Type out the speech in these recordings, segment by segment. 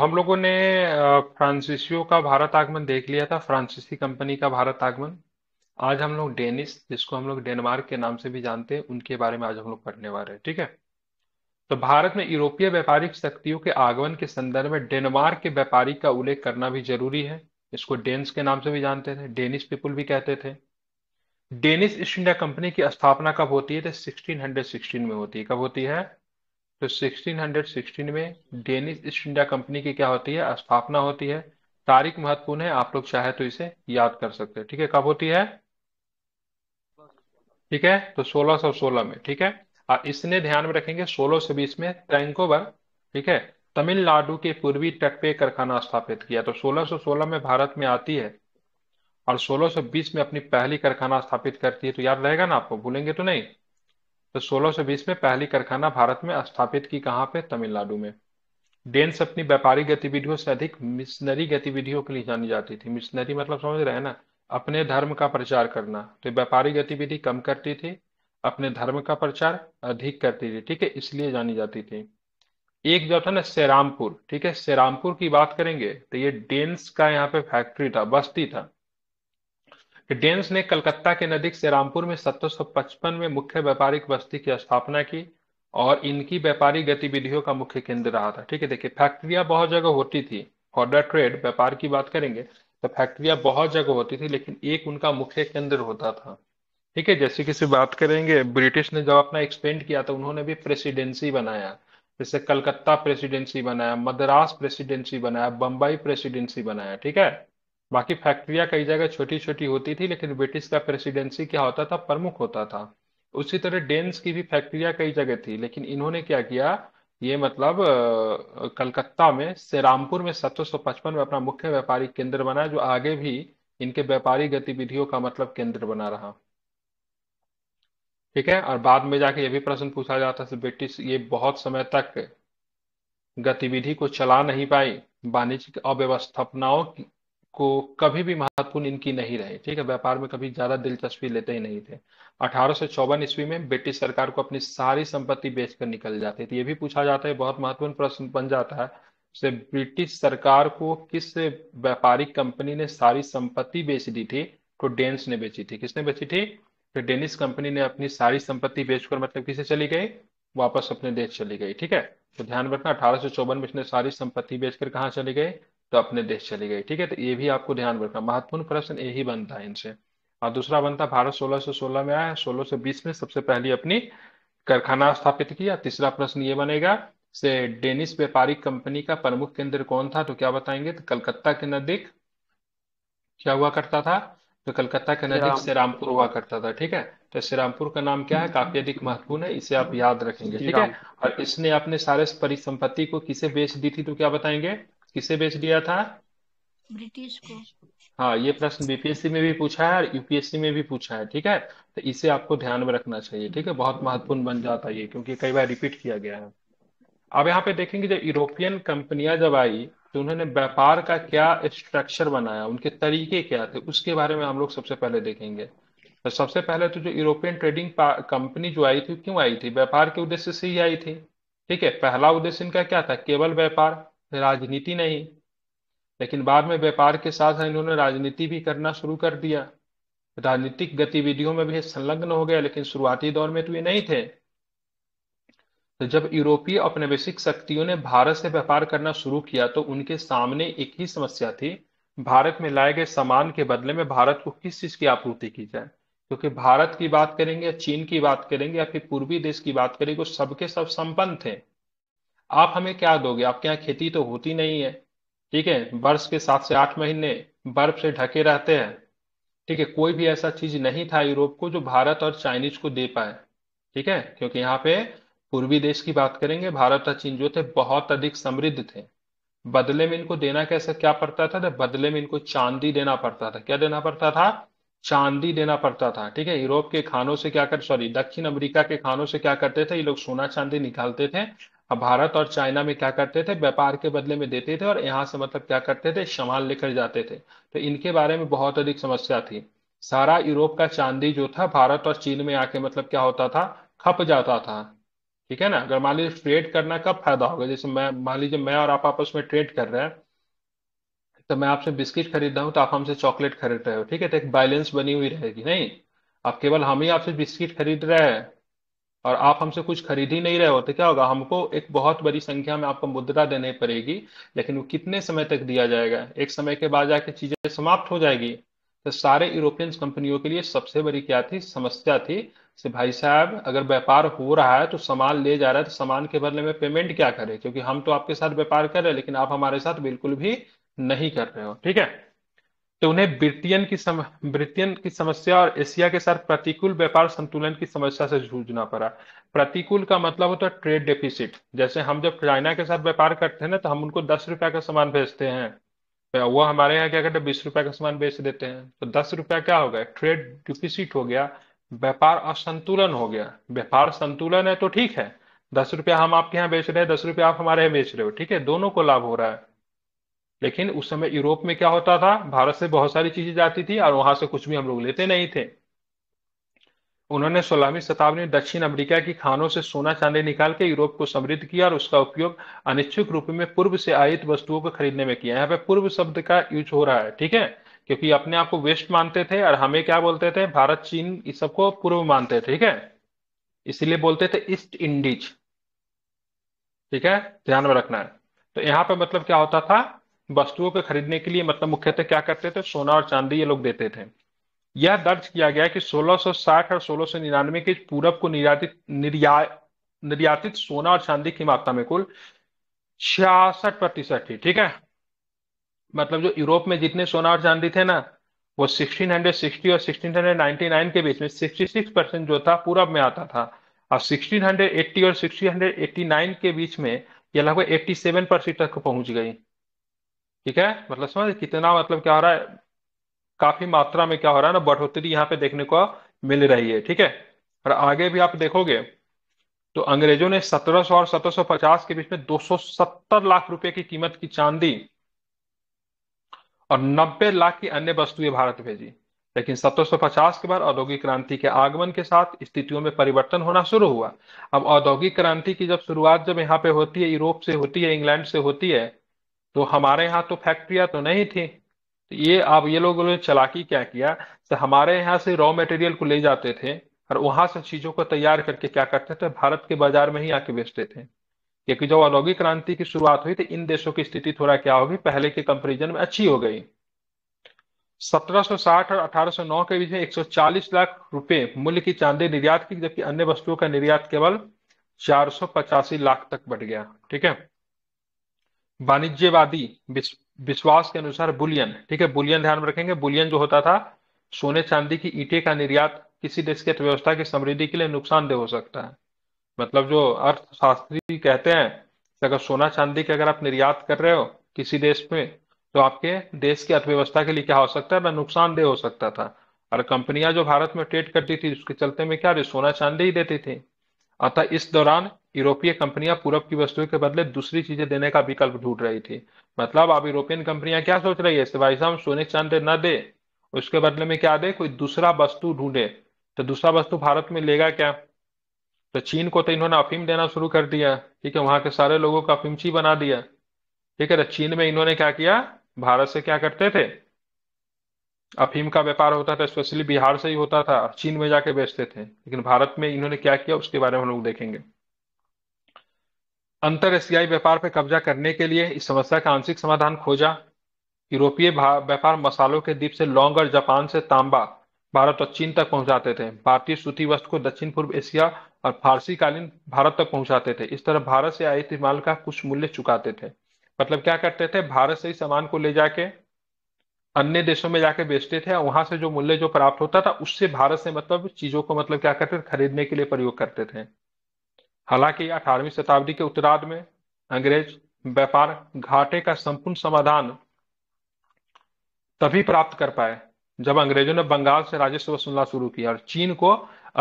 हम लोगों ने फ्रांसीसियो का भारत आगमन देख लिया था फ्रांसीसी कंपनी का भारत आगमन आज हम लोग डेनिस जिसको हम लोग डेनमार्क के नाम से भी जानते हैं उनके बारे में आज हम लोग पढ़ने वाले हैं ठीक है तो भारत में यूरोपीय व्यापारिक शक्तियों के आगमन के संदर्भ में डेनमार्क के व्यापारी का उल्लेख करना भी जरूरी है इसको डेन्स के नाम से भी जानते थे डेनिश पीपुल भी कहते थे डेनिश ईस्ट इंडिया कंपनी की स्थापना कब होती है तो सिक्सटीन में होती है कब होती है तो 1616 में डेनिश ईस्ट इंडिया कंपनी की क्या होती है स्थापना होती है तारीख महत्वपूर्ण है आप लोग चाहे तो इसे याद कर सकते हैं ठीक है कब होती है ठीक है तो 1616 में ठीक है और इसने ध्यान में रखेंगे बीस में ट्रैंकोवर ठीक है तमिलनाडु के पूर्वी तट पे कारखाना स्थापित किया तो 1616 में भारत में आती है और 1620 में अपनी पहली कारखाना स्थापित करती है तो याद रहेगा ना आपको भूलेंगे तो नहीं तो 1620 में पहली कारखाना भारत में स्थापित की कहाँ पे तमिलनाडु में डेन्स अपनी व्यापारिक गतिविधियों से अधिक मिशनरी गतिविधियों के लिए जानी जाती थी मिशनरी मतलब समझ रहे हैं ना अपने धर्म का प्रचार करना तो व्यापारिक गतिविधि कम करती थी अपने धर्म का प्रचार अधिक करती थी ठीक है इसलिए जानी जाती थी एक जो था ना सेरामपुर ठीक है सेरामपुर की बात करेंगे तो ये डेन्स का यहाँ पे फैक्ट्री था बस्ती था डेन्स ने कलकत्ता के नदी से रामपुर में 1755 में मुख्य व्यापारिक बस्ती की स्थापना की और इनकी व्यापारिक गतिविधियों का मुख्य केंद्र रहा था ठीक है देखिए फैक्ट्रियां बहुत जगह होती थी फॉर्डर ट्रेड व्यापार की बात करेंगे तो फैक्ट्रियां बहुत जगह होती थी लेकिन एक उनका मुख्य केंद्र होता था ठीक है जैसे किसी बात करेंगे ब्रिटिश ने जब अपना एक्सपेंड किया तो उन्होंने भी प्रेसिडेंसी बनाया जैसे कलकत्ता प्रेसिडेंसी बनाया मद्रास प्रेसिडेंसी बनाया बम्बई प्रेसिडेंसी बनाया ठीक है बाकी फैक्ट्रियां कई जगह छोटी छोटी होती थी लेकिन ब्रिटिश का प्रेसिडेंसी क्या होता था प्रमुख होता था उसी तरह डेन्स की भी फैक्ट्रियां कई जगह थी लेकिन इन्होंने क्या किया ये मतलब कलकत्ता में से रामपुर में सत्रह में अपना मुख्य व्यापारिक केंद्र बना जो आगे भी इनके व्यापारी गतिविधियों का मतलब केंद्र बना रहा ठीक है और बाद में जाके ये भी प्रश्न पूछा जाता है ब्रिटिश ये बहुत समय तक गतिविधि को चला नहीं पाई वाणिज्य अव्यवस्थापनाओं को कभी भी महत्वपूर्ण इनकी नहीं रहे ठीक है व्यापार में कभी ज्यादा दिलचस्पी लेते ही नहीं थे अठारह ईस्वी में ब्रिटिश सरकार को अपनी सारी संपत्ति बेचकर निकल जाती थे ये भी पूछा जाता है बहुत महत्वपूर्ण प्रश्न बन जाता है से ब्रिटिश सरकार को किस व्यापारिक कंपनी ने सारी संपत्ति बेच दी थी तो डेन्स ने बेची थी किसने बेची थी तो डेनिस कंपनी ने अपनी सारी संपत्ति बेचकर मतलब किसे चली गई वापस अपने देश चली गई ठीक है तो ध्यान रखना अठारह में इसने सारी संपत्ति बेचकर कहाँ चली गई तो अपने देश चली गई ठीक है तो ये भी आपको ध्यान रखना महत्वपूर्ण प्रश्न यही बनता है इनसे और दूसरा बनता भारत सोलह सो सोलह में आया सोलह सो बीस में सबसे पहली अपनी कारखाना स्थापित किया तीसरा प्रश्न ये बनेगा से डेनिश व्यापारिक कंपनी का प्रमुख केंद्र कौन था तो क्या बताएंगे तो कलकत्ता के नजदीक क्या हुआ करता था तो कलकत्ता के नजदीक श्रीरामपुर हुआ करता था ठीक है तो श्रीरामपुर का नाम क्या है हम्म। काफी अधिक महत्वपूर्ण है इसे आप याद रखेंगे ठीक है और इसने अपने सारे परिसंपत्ति को किसे बेच दी थी तो क्या बताएंगे किसे बेच दिया था ब्रिटिश को हाँ ये प्रश्न बीपीएससी में भी पूछा है और यूपीएससी में भी पूछा है ठीक है तो इसे आपको ध्यान में रखना चाहिए ठीक है बहुत महत्वपूर्ण बन जाता है ये क्योंकि कई बार रिपीट किया गया है अब यहाँ पे देखेंगे जब यूरोपियन कंपनियां जब आई तो उन्होंने व्यापार का क्या स्ट्रक्चर बनाया उनके तरीके क्या थे उसके बारे में हम लोग सबसे पहले देखेंगे तो सबसे पहले तो जो यूरोपियन ट्रेडिंग कंपनी जो आई थी क्यों आई थी व्यापार के उद्देश्य से ही आई थी ठीक है पहला उद्देश्य इनका क्या था केवल व्यापार राजनीति नहीं लेकिन बाद में व्यापार के साथ इन्होंने राजनीति भी करना शुरू कर दिया राजनीतिक गतिविधियों में भी संलग्न हो गया लेकिन शुरुआती दौर में तो ये नहीं थे तो जब यूरोपीय औपनिवेशिक शक्तियों ने भारत से व्यापार करना शुरू किया तो उनके सामने एक ही समस्या थी भारत में लाए गए सामान के बदले में भारत को किस चीज की आपूर्ति की जाए क्योंकि भारत की बात करेंगे या चीन की बात करेंगे या फिर पूर्वी देश की बात करेंगे वो सबके सब संपन्न थे आप हमें क्या दोगे आपके यहाँ खेती तो होती नहीं है ठीक है वर्ष के सात से आठ महीने बर्फ से ढके रहते हैं ठीक है कोई भी ऐसा चीज नहीं था यूरोप को जो भारत और चाइनीज को दे पाए ठीक है क्योंकि यहाँ पे पूर्वी देश की बात करेंगे भारत और चीन जो थे बहुत अधिक समृद्ध थे बदले में इनको देना कैसे क्या पड़ता था तो बदले में इनको चांदी देना पड़ता था क्या देना पड़ता था चांदी देना पड़ता था ठीक है यूरोप के खानों से क्या कर सॉरी दक्षिण अमेरिका के खानों से क्या करते थे ये लोग सोना चांदी निकालते थे अब भारत और चाइना में क्या करते थे व्यापार के बदले में देते थे और यहाँ से मतलब क्या करते थे सामान लेकर जाते थे तो इनके बारे में बहुत अधिक समस्या थी सारा यूरोप का चांदी जो था भारत और चीन में आके मतलब क्या होता था खप जाता था ठीक है ना अगर मान लीजिए ट्रेड करना कब फायदा होगा जैसे मैं मान लीजिए मैं और आप आपस में ट्रेड कर रहे हैं तो मैं आपसे बिस्किट खरीदा हूँ तो आप हमसे चॉकलेट खरीद रहे हो ठीक है तो एक बैलेंस बनी हुई रहेगी नहीं आप केवल हम ही आपसे बिस्किट खरीद रहे हैं और आप हमसे कुछ खरीद ही नहीं रहे हो तो क्या होगा हमको एक बहुत बड़ी संख्या में आपको मुद्रा देने पड़ेगी लेकिन वो कितने समय तक दिया जाएगा एक समय के बाद जाके चीजें समाप्त हो जाएगी तो सारे यूरोपियन कंपनियों के लिए सबसे बड़ी क्या थी समस्या थी से भाई साहब अगर व्यापार हो रहा है तो सामान ले जा रहा है तो सामान के बदले में पेमेंट क्या करे क्योंकि हम तो आपके साथ व्यापार कर रहे हैं लेकिन आप हमारे साथ बिल्कुल भी नहीं कर रहे हो ठीक है तो उन्हें ब्रिटियन की सम ब्रिटियन की समस्या और एशिया के साथ प्रतिकूल व्यापार संतुलन की समस्या से जूझना पड़ा प्रतिकूल का मतलब होता है ट्रेड डेफिसिट जैसे हम जब चाइना के साथ व्यापार करते हैं ना तो हम उनको दस रुपए का सामान भेजते हैं तो वो हमारे यहाँ क्या करते हैं बीस रुपए का सामान बेच देते हैं तो दस रुपया क्या हो गया ट्रेड डिफिसिट हो गया व्यापार असंतुलन हो गया व्यापार संतुलन है तो ठीक है दस रुपया हम आपके यहाँ बेच रहे हैं दस रुपया आप हमारे यहाँ बेच रहे हो ठीक है दोनों को लाभ हो रहा है लेकिन उस समय यूरोप में क्या होता था भारत से बहुत सारी चीजें जाती थी और वहां से कुछ भी हम लोग लेते नहीं थे उन्होंने सोलहवीं शताब्दी में दक्षिण अमेरिका की खानों से सोना चांदी निकाल के यूरोप को समृद्ध किया और उसका उपयोग अनिच्छुक रूप में पूर्व से आयित वस्तुओं को खरीदने में किया यहाँ पे पूर्व शब्द का यूज हो रहा है ठीक है क्योंकि अपने आप को वेस्ट मानते थे और हमें क्या बोलते थे भारत चीन इस सबको पूर्व मानते थे ठीक है इसलिए बोलते थे ईस्ट इंडीज ठीक है ध्यान में रखना है तो यहाँ पे मतलब क्या होता था वस्तुओं को खरीदने के लिए मतलब मुख्यतः क्या करते थे सोना और चांदी ये लोग देते थे यह दर्ज किया गया कि 1660 और 1699 के पूरब को निर्यातित निर्या निर्यातित सोना और चांदी की मात्रा में कुल छियासठ प्रतिशत थी ठीक है मतलब जो यूरोप में जितने सोना और चांदी थे ना वो 1660 और 1699 के बीच में 66 परसेंट जो था पूरब में आता था और 1680 और 1689 के बीच में यह लगभग 87 परसेंट तक पहुंच गई ठीक है मतलब समझ कितना मतलब क्या हो रहा है काफी मात्रा में क्या हो रहा है ना बढ़ोतरी यहाँ पे देखने को मिल रही है ठीक है और आगे भी आप देखोगे तो अंग्रेजों ने 1700 और 1750 के बीच में 270 लाख रुपए की कीमत की चांदी और 90 लाख की अन्य वस्तुएं भारत भेजी लेकिन 1750 के बाद औद्योगिक क्रांति के आगमन के साथ स्थितियों में परिवर्तन होना शुरू हुआ अब औद्योगिक क्रांति की जब शुरुआत जब यहाँ पे होती है यूरोप से होती है इंग्लैंड से होती है तो हमारे यहाँ तो फैक्ट्रिया तो नहीं थी तो ये आप ये लोगों ने चलाकी क्या किया तो हमारे यहाँ से रॉ मटेरियल को ले जाते थे और वहां से चीजों को तैयार करके क्या करते थे भारत के बाजार में ही आके बेचते थे क्योंकि जब औद्योगिक क्रांति की शुरुआत हुई तो इन देशों की स्थिति थोड़ा क्या होगी पहले के कंपेरिजन में अच्छी हो गई 1760 और 1809 के बीच में 140 लाख रुपए मूल्य की चांदी निर्यात की जबकि अन्य वस्तुओं का निर्यात केवल चार लाख तक बढ़ गया ठीक है वाणिज्यवादी विश्वास के अनुसार बुलियन ठीक है बुलियन ध्यान में रखेंगे बुलियन जो होता था सोने चांदी की ईटे का निर्यात किसी देश की अर्थव्यवस्था की समृद्धि के लिए नुकसानदेह हो सकता है मतलब जो अर्थशास्त्री कहते हैं कि अगर सोना चांदी के अगर आप निर्यात कर रहे हो किसी देश में तो आपके देश की अर्थव्यवस्था के लिए क्या हो सकता है ना नुकसानदेह हो सकता था और कंपनियां जो भारत में ट्रेड करती थी उसके चलते में क्या सोना चांदी ही देती थी अतः इस दौरान यूरोपीय कंपनियां पूरब की वस्तुओं के बदले दूसरी चीजें देने का विकल्प ढूंढ रही थी मतलब अब यूरोपियन कंपनियां क्या सोच रही है भाई साहब सोने चांद न दे उसके बदले में क्या दे कोई दूसरा वस्तु ढूंढे तो दूसरा वस्तु भारत में लेगा क्या तो चीन को तो इन्होंने अफीम देना शुरू कर दिया ठीक है वहां के सारे लोगों का अफीमची बना दिया ठीक है तो चीन में इन्होंने क्या किया भारत से क्या करते थे अफीम का व्यापार होता था स्पेशली बिहार से ही होता था चीन में जाके बेचते थे लेकिन भारत में इन्होंने क्या किया उसके बारे में हम लोग देखेंगे अंतर एशियाई व्यापार पर कब्जा करने के लिए इस समस्या का आंशिक समाधान खोजा यूरोपीय व्यापार मसालों के द्वीप से लौंग और जापान से तांबा भारत और चीन तक पहुंचाते थे भारतीय सूती वस्त्र को दक्षिण पूर्व एशिया और फारसी कालीन भारत तक पहुंचाते थे इस तरह भारत से आयत माल का कुछ मूल्य चुकाते थे मतलब क्या करते थे भारत से ही सामान को ले जाके अन्य देशों में जाके बेचते थे वहां से जो मूल्य जो प्राप्त होता था उससे भारत से मतलब चीजों को मतलब क्या करते थे खरीदने के लिए प्रयोग करते थे हालांकि 18वीं शताब्दी के उत्तरार्ध में अंग्रेज व्यापार घाटे का संपूर्ण समाधान तभी प्राप्त कर पाए जब अंग्रेजों ने बंगाल से राजस्व वसूलना शुरू किया और चीन को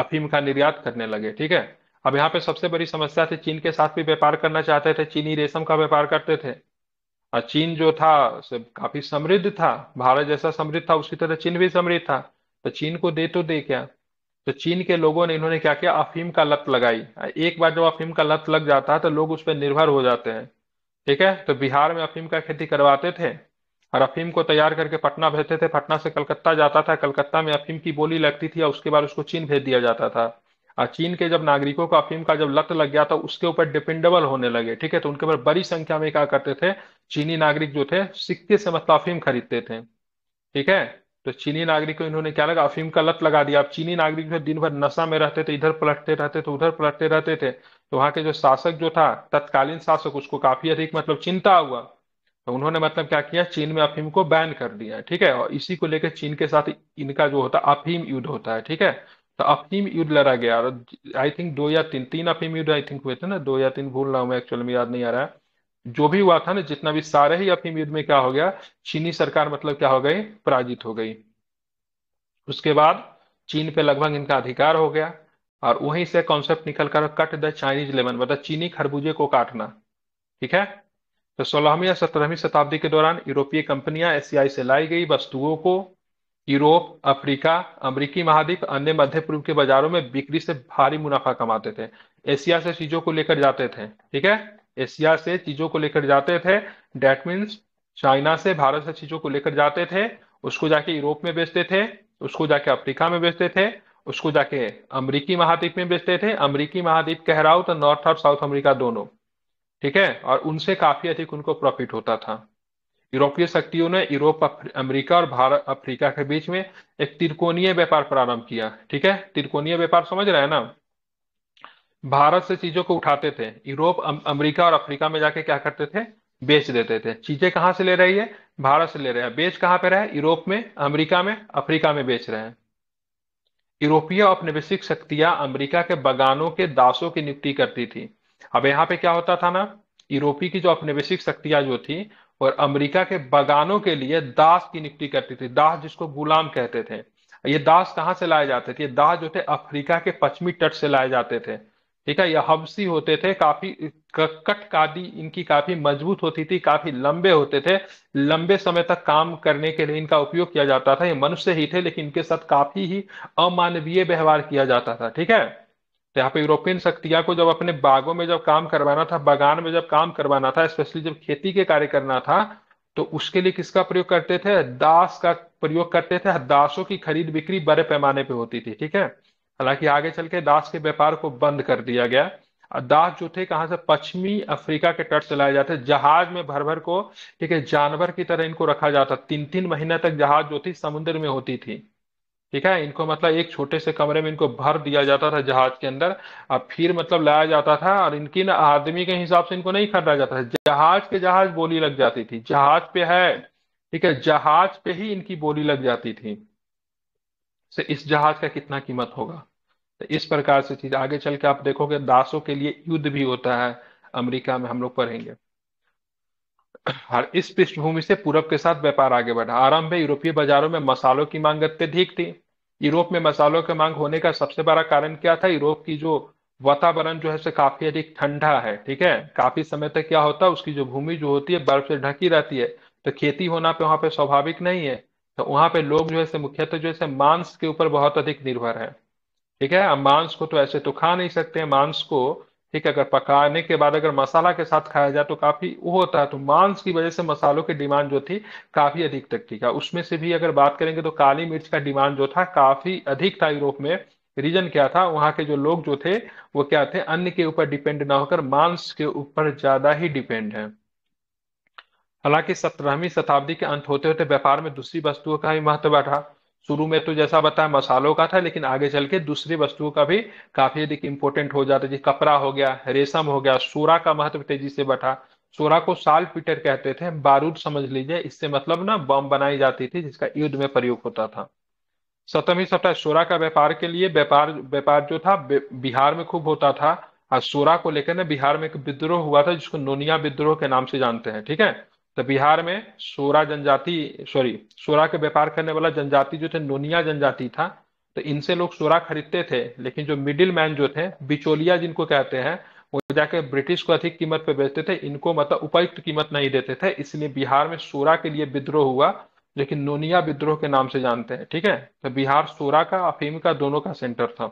अफीम का निर्यात करने लगे ठीक है अब यहाँ पे सबसे बड़ी समस्या थी चीन के साथ भी व्यापार करना चाहते थे चीनी रेशम का व्यापार करते थे और चीन जो था काफी समृद्ध था भारत जैसा समृद्ध था उसी तरह चीन भी समृद्ध था तो चीन को दे तो दे क्या तो चीन के लोगों ने इन्होंने क्या किया अफीम का लत लगाई एक बार जब अफीम का लत लग जाता है तो लोग उस पर निर्भर हो जाते हैं ठीक है तो बिहार में अफीम का खेती करवाते थे और अफीम को तैयार करके पटना भेजते थे पटना से कलकत्ता जाता था कलकत्ता में अफीम की बोली लगती थी और उसके बाद उसको चीन भेज दिया जाता था और चीन के जब नागरिकों को अफीम का जब लत लग गया तो उसके ऊपर डिपेंडेबल होने लगे ठीक है तो उनके ऊपर बड़ी संख्या में क्या करते थे चीनी नागरिक जो थे सिक्के से मतलब अफीम खरीदते थे ठीक है तो चीनी नागरिक को इन्होंने क्या लगा अफीम का लत लगा दिया अब चीनी नागरिक जो दिन भर नशा में रहते थे इधर पलटते रहते थे उधर पलटते रहते थे तो वहां के जो शासक जो था तत्कालीन शासक उसको काफी अधिक मतलब चिंता हुआ तो उन्होंने मतलब क्या किया चीन में अफीम को बैन कर दिया ठीक है और इसी को लेकर चीन के साथ इनका जो होता है अफीम युद्ध होता है ठीक है तो अफीम युद्ध लड़ा गया और आई थिंक दो या तीन तीन अफीम युद्ध आई थिंक हुए थे ना दो या तीन भूल रहा हूँ मैं एक्चुअल में याद नहीं आ रहा है जो भी हुआ था ना जितना भी सारे ही अपनी युद्ध में क्या हो गया चीनी सरकार मतलब क्या हो गई पराजित हो गई उसके बाद चीन पे लगभग इनका अधिकार हो गया और वहीं से कॉन्सेप्ट निकलकर कट द चाइनीज लेमन मतलब चीनी खरबूजे को काटना ठीक है तो सोलहवीं या सत्रहवीं शताब्दी के दौरान यूरोपीय कंपनियां एशियाई e से लाई गई वस्तुओं को यूरोप अफ्रीका अमरीकी महाद्वीप अन्य मध्य पूर्व के बाजारों में बिक्री से भारी मुनाफा कमाते थे एशिया e से चीजों को लेकर जाते थे ठीक है एशिया से चीजों को लेकर जाते थे डेट मीन्स चाइना से भारत से चीजों को लेकर जाते थे उसको जाके यूरोप में बेचते थे उसको जाके अफ्रीका में बेचते थे उसको जाके अमरीकी महाद्वीप में बेचते थे अमरीकी महाद्वीप कह रहा हो तो नॉर्थ और साउथ अमेरिका दोनों ठीक है और उनसे काफी अधिक उनको प्रॉफिट होता था यूरोपीय शक्तियों ने यूरोप अमेरिका और भारत अफ्रीका के बीच में एक त्रिकोणीय व्यापार प्रारंभ किया ठीक है त्रिकोणीय व्यापार समझ रहे हैं ना भारत से चीजों को उठाते थे यूरोप अम, अमेरिका और अफ्रीका में जाके क्या करते थे बेच देते थे चीजें कहाँ से ले रही है भारत से ले रहे हैं बेच कहाँ पे रहे यूरोप में अमेरिका में अफ्रीका में बेच रहे हैं यूरोपीय औपनिवेशिक शक्तियां अमेरिका के बगानों के दासों की नियुक्ति करती थी अब यहाँ पे क्या होता था ना यूरोपीय की जो औपनिवेशिक शक्तियां जो थी और अमेरिका के बगानों के लिए दास की नियुक्ति करती थी दास जिसको गुलाम कहते थे ये दास कहाँ से लाए जाते थे ये दास जो थे अफ्रीका के पश्चिमी तट से लाए जाते थे ठीक है यह हबसी होते थे काफी कट कादी इनकी काफी मजबूत होती थी काफी लंबे होते थे लंबे समय तक काम करने के लिए इनका उपयोग किया जाता था ये मनुष्य ही थे लेकिन इनके साथ काफी ही अमानवीय व्यवहार किया जाता था ठीक है तो यहाँ पे यूरोपियन शक्तियां को जब अपने बागों में जब काम करवाना था बागान में जब काम करवाना था स्पेशली जब खेती के कार्य करना था तो उसके लिए किसका प्रयोग करते थे दास का प्रयोग करते थे दासों की खरीद बिक्री बड़े पैमाने पर होती थी ठीक है हालांकि आगे चल के दास के व्यापार को बंद कर दिया गया दास जो थे कहाँ से पश्चिमी अफ्रीका के तट से लाए जाते जहाज में भर भर को ठीक है जानवर की तरह इनको रखा जाता तीन तीन महीने तक जहाज जो थी समुद्र में होती थी ठीक है इनको मतलब एक छोटे से कमरे में इनको भर दिया जाता था जहाज के अंदर और फिर मतलब लाया जाता था और इनकी ना आदमी के हिसाब से इनको नहीं खरीदा जाता था जहाज के जहाज बोली लग जाती थी जहाज पे है ठीक है जहाज पे ही इनकी बोली लग जाती थी से इस जहाज का कितना कीमत होगा तो इस प्रकार से चीज आगे चल के आप देखोगे दासों के लिए युद्ध भी होता है अमेरिका में हम लोग पढ़ेंगे हर इस पृष्ठभूमि से पूरब के साथ व्यापार आगे बढ़ा आरंभ में यूरोपीय बाजारों में मसालों की मांग अत्यधिक थी यूरोप में मसालों की मांग होने का सबसे बड़ा कारण क्या था यूरोप की जो वातावरण जो है से काफी अधिक ठंडा है ठीक है काफी समय तक क्या होता है उसकी जो भूमि जो होती है बर्फ से ढकी रहती है तो खेती होना पे वहां पे स्वाभाविक नहीं है तो वहां पे लोग जो है मुख्यतः जो है मांस के ऊपर बहुत अधिक निर्भर है ठीक है हम मांस को तो ऐसे तो खा नहीं सकते मांस को ठीक है अगर पकाने के बाद अगर मसाला के साथ खाया जाए तो काफी वो होता है तो मांस की वजह से मसालों की डिमांड जो थी काफी अधिक तक थी का उसमें से भी अगर बात करेंगे तो काली मिर्च का डिमांड जो था काफी अधिक था यूरोप में रीजन क्या था वहाँ के जो लोग जो थे वो क्या थे अन्य के ऊपर डिपेंड ना होकर मांस के ऊपर ज्यादा ही डिपेंड है हालांकि सत्रहवीं शताब्दी के अंत होते होते व्यापार में दूसरी वस्तुओं का ही महत्व बढ़ा शुरू में तो जैसा बताया मसालों का था लेकिन आगे चल के दूसरी वस्तुओं का भी काफी अधिक इम्पोर्टेंट हो जाता है जैसे कपड़ा हो गया रेशम हो गया सोरा का महत्व तेजी से बढ़ा सोरा को साल पीटर कहते थे बारूद समझ लीजिए इससे मतलब ना बम बनाई जाती थी जिसका युद्ध में प्रयोग होता था सतमी सप्ताह सोरा का व्यापार के लिए व्यापार व्यापार जो था बिहार में खूब होता था और सोरा को लेकर ना बिहार में एक विद्रोह हुआ था जिसको नोनिया विद्रोह के नाम से जानते हैं ठीक है तो बिहार में सोरा जनजाति सॉरी सोरा के व्यापार करने वाला जनजाति जो थे नोनिया जनजाति था तो इनसे लोग सोरा खरीदते थे लेकिन जो मिडिल मैन जो थे बिचोलिया जिनको कहते हैं वो जाके ब्रिटिश को अधिक कीमत पे बेचते थे इनको मतलब उपायुक्त कीमत नहीं देते थे इसलिए बिहार में सोरा के लिए विद्रोह हुआ लेकिन नोनिया विद्रोह के नाम से जानते हैं ठीक है तो बिहार सोरा का अफीम का दोनों का सेंटर था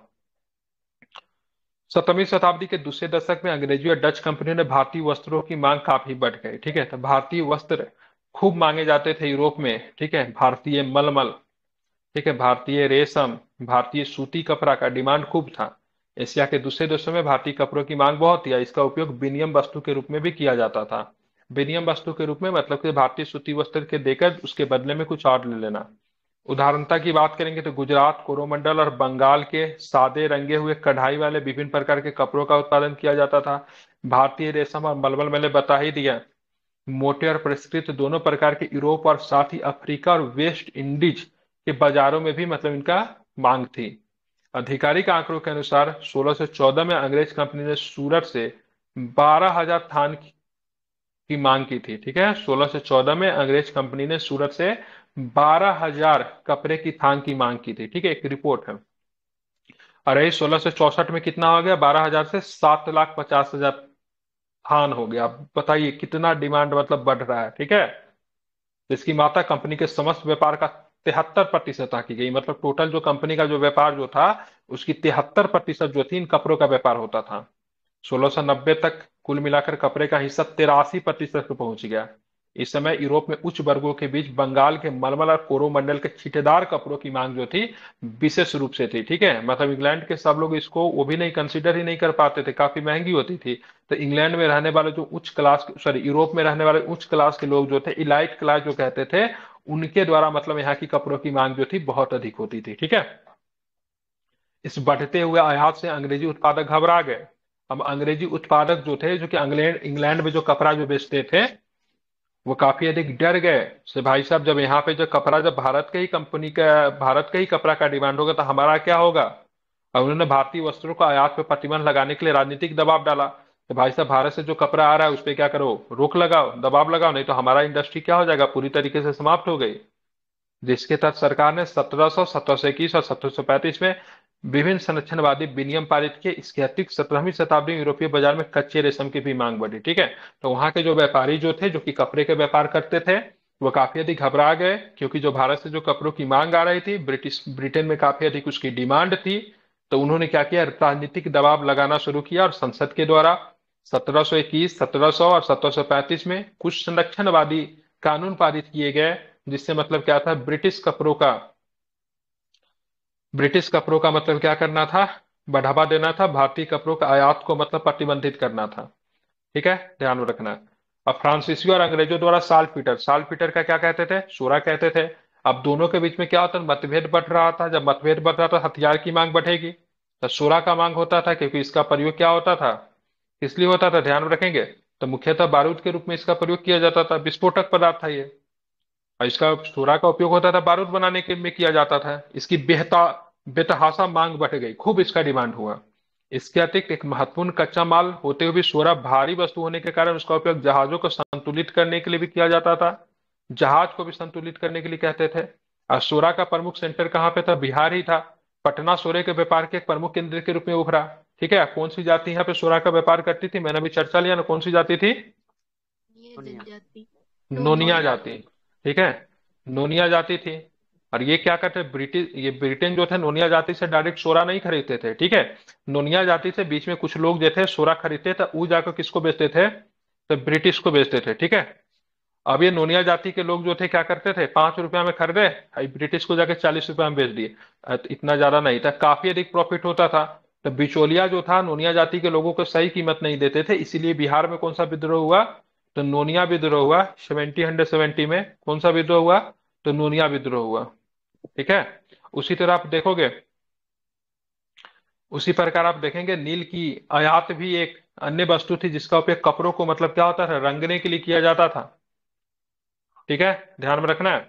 सत्रहवीं शताब्दी के दूसरे दशक में अंग्रेजी और डच कंपनियों ने भारतीय वस्त्रों की मांग काफी बढ़ गई ठीक है तो भारतीय वस्त्र खूब मांगे जाते थे यूरोप में ठीक है भारतीय मलमल ठीक है भारतीय रेशम भारतीय सूती कपड़ा का डिमांड खूब था एशिया के दूसरे देशों में भारतीय कपड़ों की मांग बहुत थी इसका उपयोग विनियम वस्तु के रूप में भी किया जाता था विनियम वस्तु के रूप में मतलब कि भारतीय सूती वस्त्र के देकर उसके बदले में कुछ और ले लेना उदाहरणता की बात करेंगे तो गुजरात कोरोमंडल और बंगाल के सादे रंगे हुए कढ़ाई वाले विभिन्न प्रकार के कपड़ों का उत्पादन किया जाता था भारतीय रेशम और मलबल मैंने बता ही दिया मोटे और परिष्कृत दोनों प्रकार के यूरोप और साथ ही अफ्रीका और वेस्ट इंडीज के बाजारों में भी मतलब इनका मांग थी आधिकारिक आंकड़ों के अनुसार 1614 में अंग्रेज कंपनी ने सूरत से 12,000 थान की मांग की थी ठीक है 1614 में अंग्रेज कंपनी ने सूरत से बारह हजार कपड़े की थान की मांग की थी ठीक है एक रिपोर्ट है और यही सोलह से चौसठ में कितना हो गया बारह हजार से सात लाख पचास हजार थान हो गया बताइए कितना डिमांड मतलब बढ़ रहा है ठीक है इसकी माता कंपनी के समस्त व्यापार का तिहत्तर प्रतिशत आकी गई मतलब टोटल जो कंपनी का जो व्यापार जो था उसकी तिहत्तर प्रतिशत जो थी इन कपड़ों का व्यापार होता था सोलह सौ नब्बे तक कुल मिलाकर कपड़े का हिस्सा तिरासी प्रतिशत पहुंच गया इस समय यूरोप में उच्च वर्गों के बीच बंगाल के मलमल और कोरोमंडल के छिटेदार कपड़ों की मांग जो थी विशेष रूप से थी ठीक है मतलब इंग्लैंड के सब लोग इसको वो भी नहीं कंसिडर ही नहीं कर पाते थे काफी महंगी होती थी तो इंग्लैंड में रहने वाले जो उच्च क्लास सॉरी यूरोप में रहने वाले उच्च क्लास के लोग जो थे इलाइट क्लास जो कहते थे उनके द्वारा मतलब यहाँ की कपड़ों की मांग जो थी बहुत अधिक होती थी ठीक है इस बढ़ते हुए आयात से अंग्रेजी उत्पादक घबरा गए अब अंग्रेजी उत्पादक जो थे जो कि इंग्लैंड इंग्लैंड में जो कपड़ा जो बेचते थे वो काफी अधिक डर गए से भाई साहब जब यहाँ पे जो कपड़ा जब भारत के ही कंपनी का भारत के ही कपड़ा का डिमांड होगा तो हमारा क्या होगा और उन्होंने भारतीय वस्त्रों को आयात पर प्रतिबंध लगाने के लिए राजनीतिक दबाव डाला तो भाई साहब भारत से जो कपड़ा आ रहा है उस पर क्या करो रोक लगाओ दबाव लगाओ नहीं तो हमारा इंडस्ट्री क्या हो जाएगा पूरी तरीके से समाप्त हो गई जिसके तहत सरकार ने सत्रह सौ सत्रह सौ इक्कीस और सत्रह सौ पैंतीस में विभिन्न संरक्षणवादी विनियम पारित किए इसके अतिरिक्त सत्रहवीं शताब्दी में यूरोपीय बाजार में कच्चे रेशम की भी मांग बढ़ी ठीक है तो वहां के जो व्यापारी जो थे जो कि कपड़े के व्यापार करते थे वो काफी अधिक घबरा गए क्योंकि जो भारत से जो कपड़ों की मांग आ रही थी ब्रिटिश ब्रिटेन में काफी अधिक उसकी डिमांड थी तो उन्होंने क्या किया राजनीतिक दबाव लगाना शुरू किया और संसद के द्वारा 1721, 1700 और 1735 में कुछ संरक्षणवादी कानून पारित किए गए जिससे मतलब क्या था ब्रिटिश कपड़ों का ब्रिटिश कपड़ों का मतलब क्या करना था बढ़ावा देना था भारतीय कपड़ों का आयात को मतलब प्रतिबंधित करना था ठीक है ध्यान में रखना अब फ्रांसिसियो और अंग्रेजों द्वारा साल पीटर साल पीटर का क्या कहते थे सोरा कहते थे अब दोनों के बीच में क्या होता मतभेद बढ़ रहा था जब मतभेद बढ़ रहा था हथियार की मांग बढ़ेगी तो सोरा का मांग होता था क्योंकि इसका प्रयोग क्या होता था इसलिए होता था ध्यान में रखेंगे तो मुख्यतः बारूद के रूप में इसका प्रयोग किया जाता था विस्फोटक पदार्थ था ये और इसका सोरा का उपयोग होता था बारूद बनाने के में किया जाता था इसकी बेहता बेतहासा मांग बढ़ गई खूब इसका डिमांड हुआ इसके अतिरिक्त एक महत्वपूर्ण कच्चा माल होते हुए सोरा भारी वस्तु होने के कारण उसका उपयोग जहाजों को संतुलित करने के लिए भी किया जाता था जहाज को भी संतुलित करने के लिए कहते थे और सोरा का प्रमुख सेंटर कहाँ पे था बिहार ही था पटना सोरे के व्यापार के एक प्रमुख केंद्र के रूप में उभरा ठीक है कौन सी जाति यहाँ पे सोरा का व्यापार करती थी मैंने अभी चर्चा लिया ना कौन सी जाति थी नोनिया जाति ठीक है नोनिया जाति थी और ये क्या करते ब्रिटिश ये ब्रिटेन जो थे नोनिया जाति से डायरेक्ट सोरा नहीं खरीदते थे ठीक है नोनिया जाति से बीच में कुछ लोग जो थे सोरा खरीदते थे वो जाकर किसको बेचते थे तो ब्रिटिश को बेचते थे ठीक है अब ये नोनिया जाति के लोग जो थे क्या करते थे पांच रुपया में खरीदे ब्रिटिश को जाके चालीस रुपया में बेच दिए तो इतना ज्यादा नहीं था काफी अधिक प्रॉफिट होता था तो बिचौलिया जो था नोनिया जाति के लोगों को सही कीमत नहीं देते थे इसीलिए बिहार में कौन सा विद्रोह हुआ तो नोनिया विद्रोह हुआ सेवेंटी हंड्रेड सेवेंटी में कौन सा विद्रोह हुआ तो नोनिया विद्रोह हुआ ठीक है उसी तरह आप देखोगे उसी प्रकार आप देखेंगे नील की आयात भी एक अन्य वस्तु थी जिसका उपयोग कपड़ों को मतलब क्या होता था रंगने के लिए किया जाता था ठीक है ध्यान में रखना है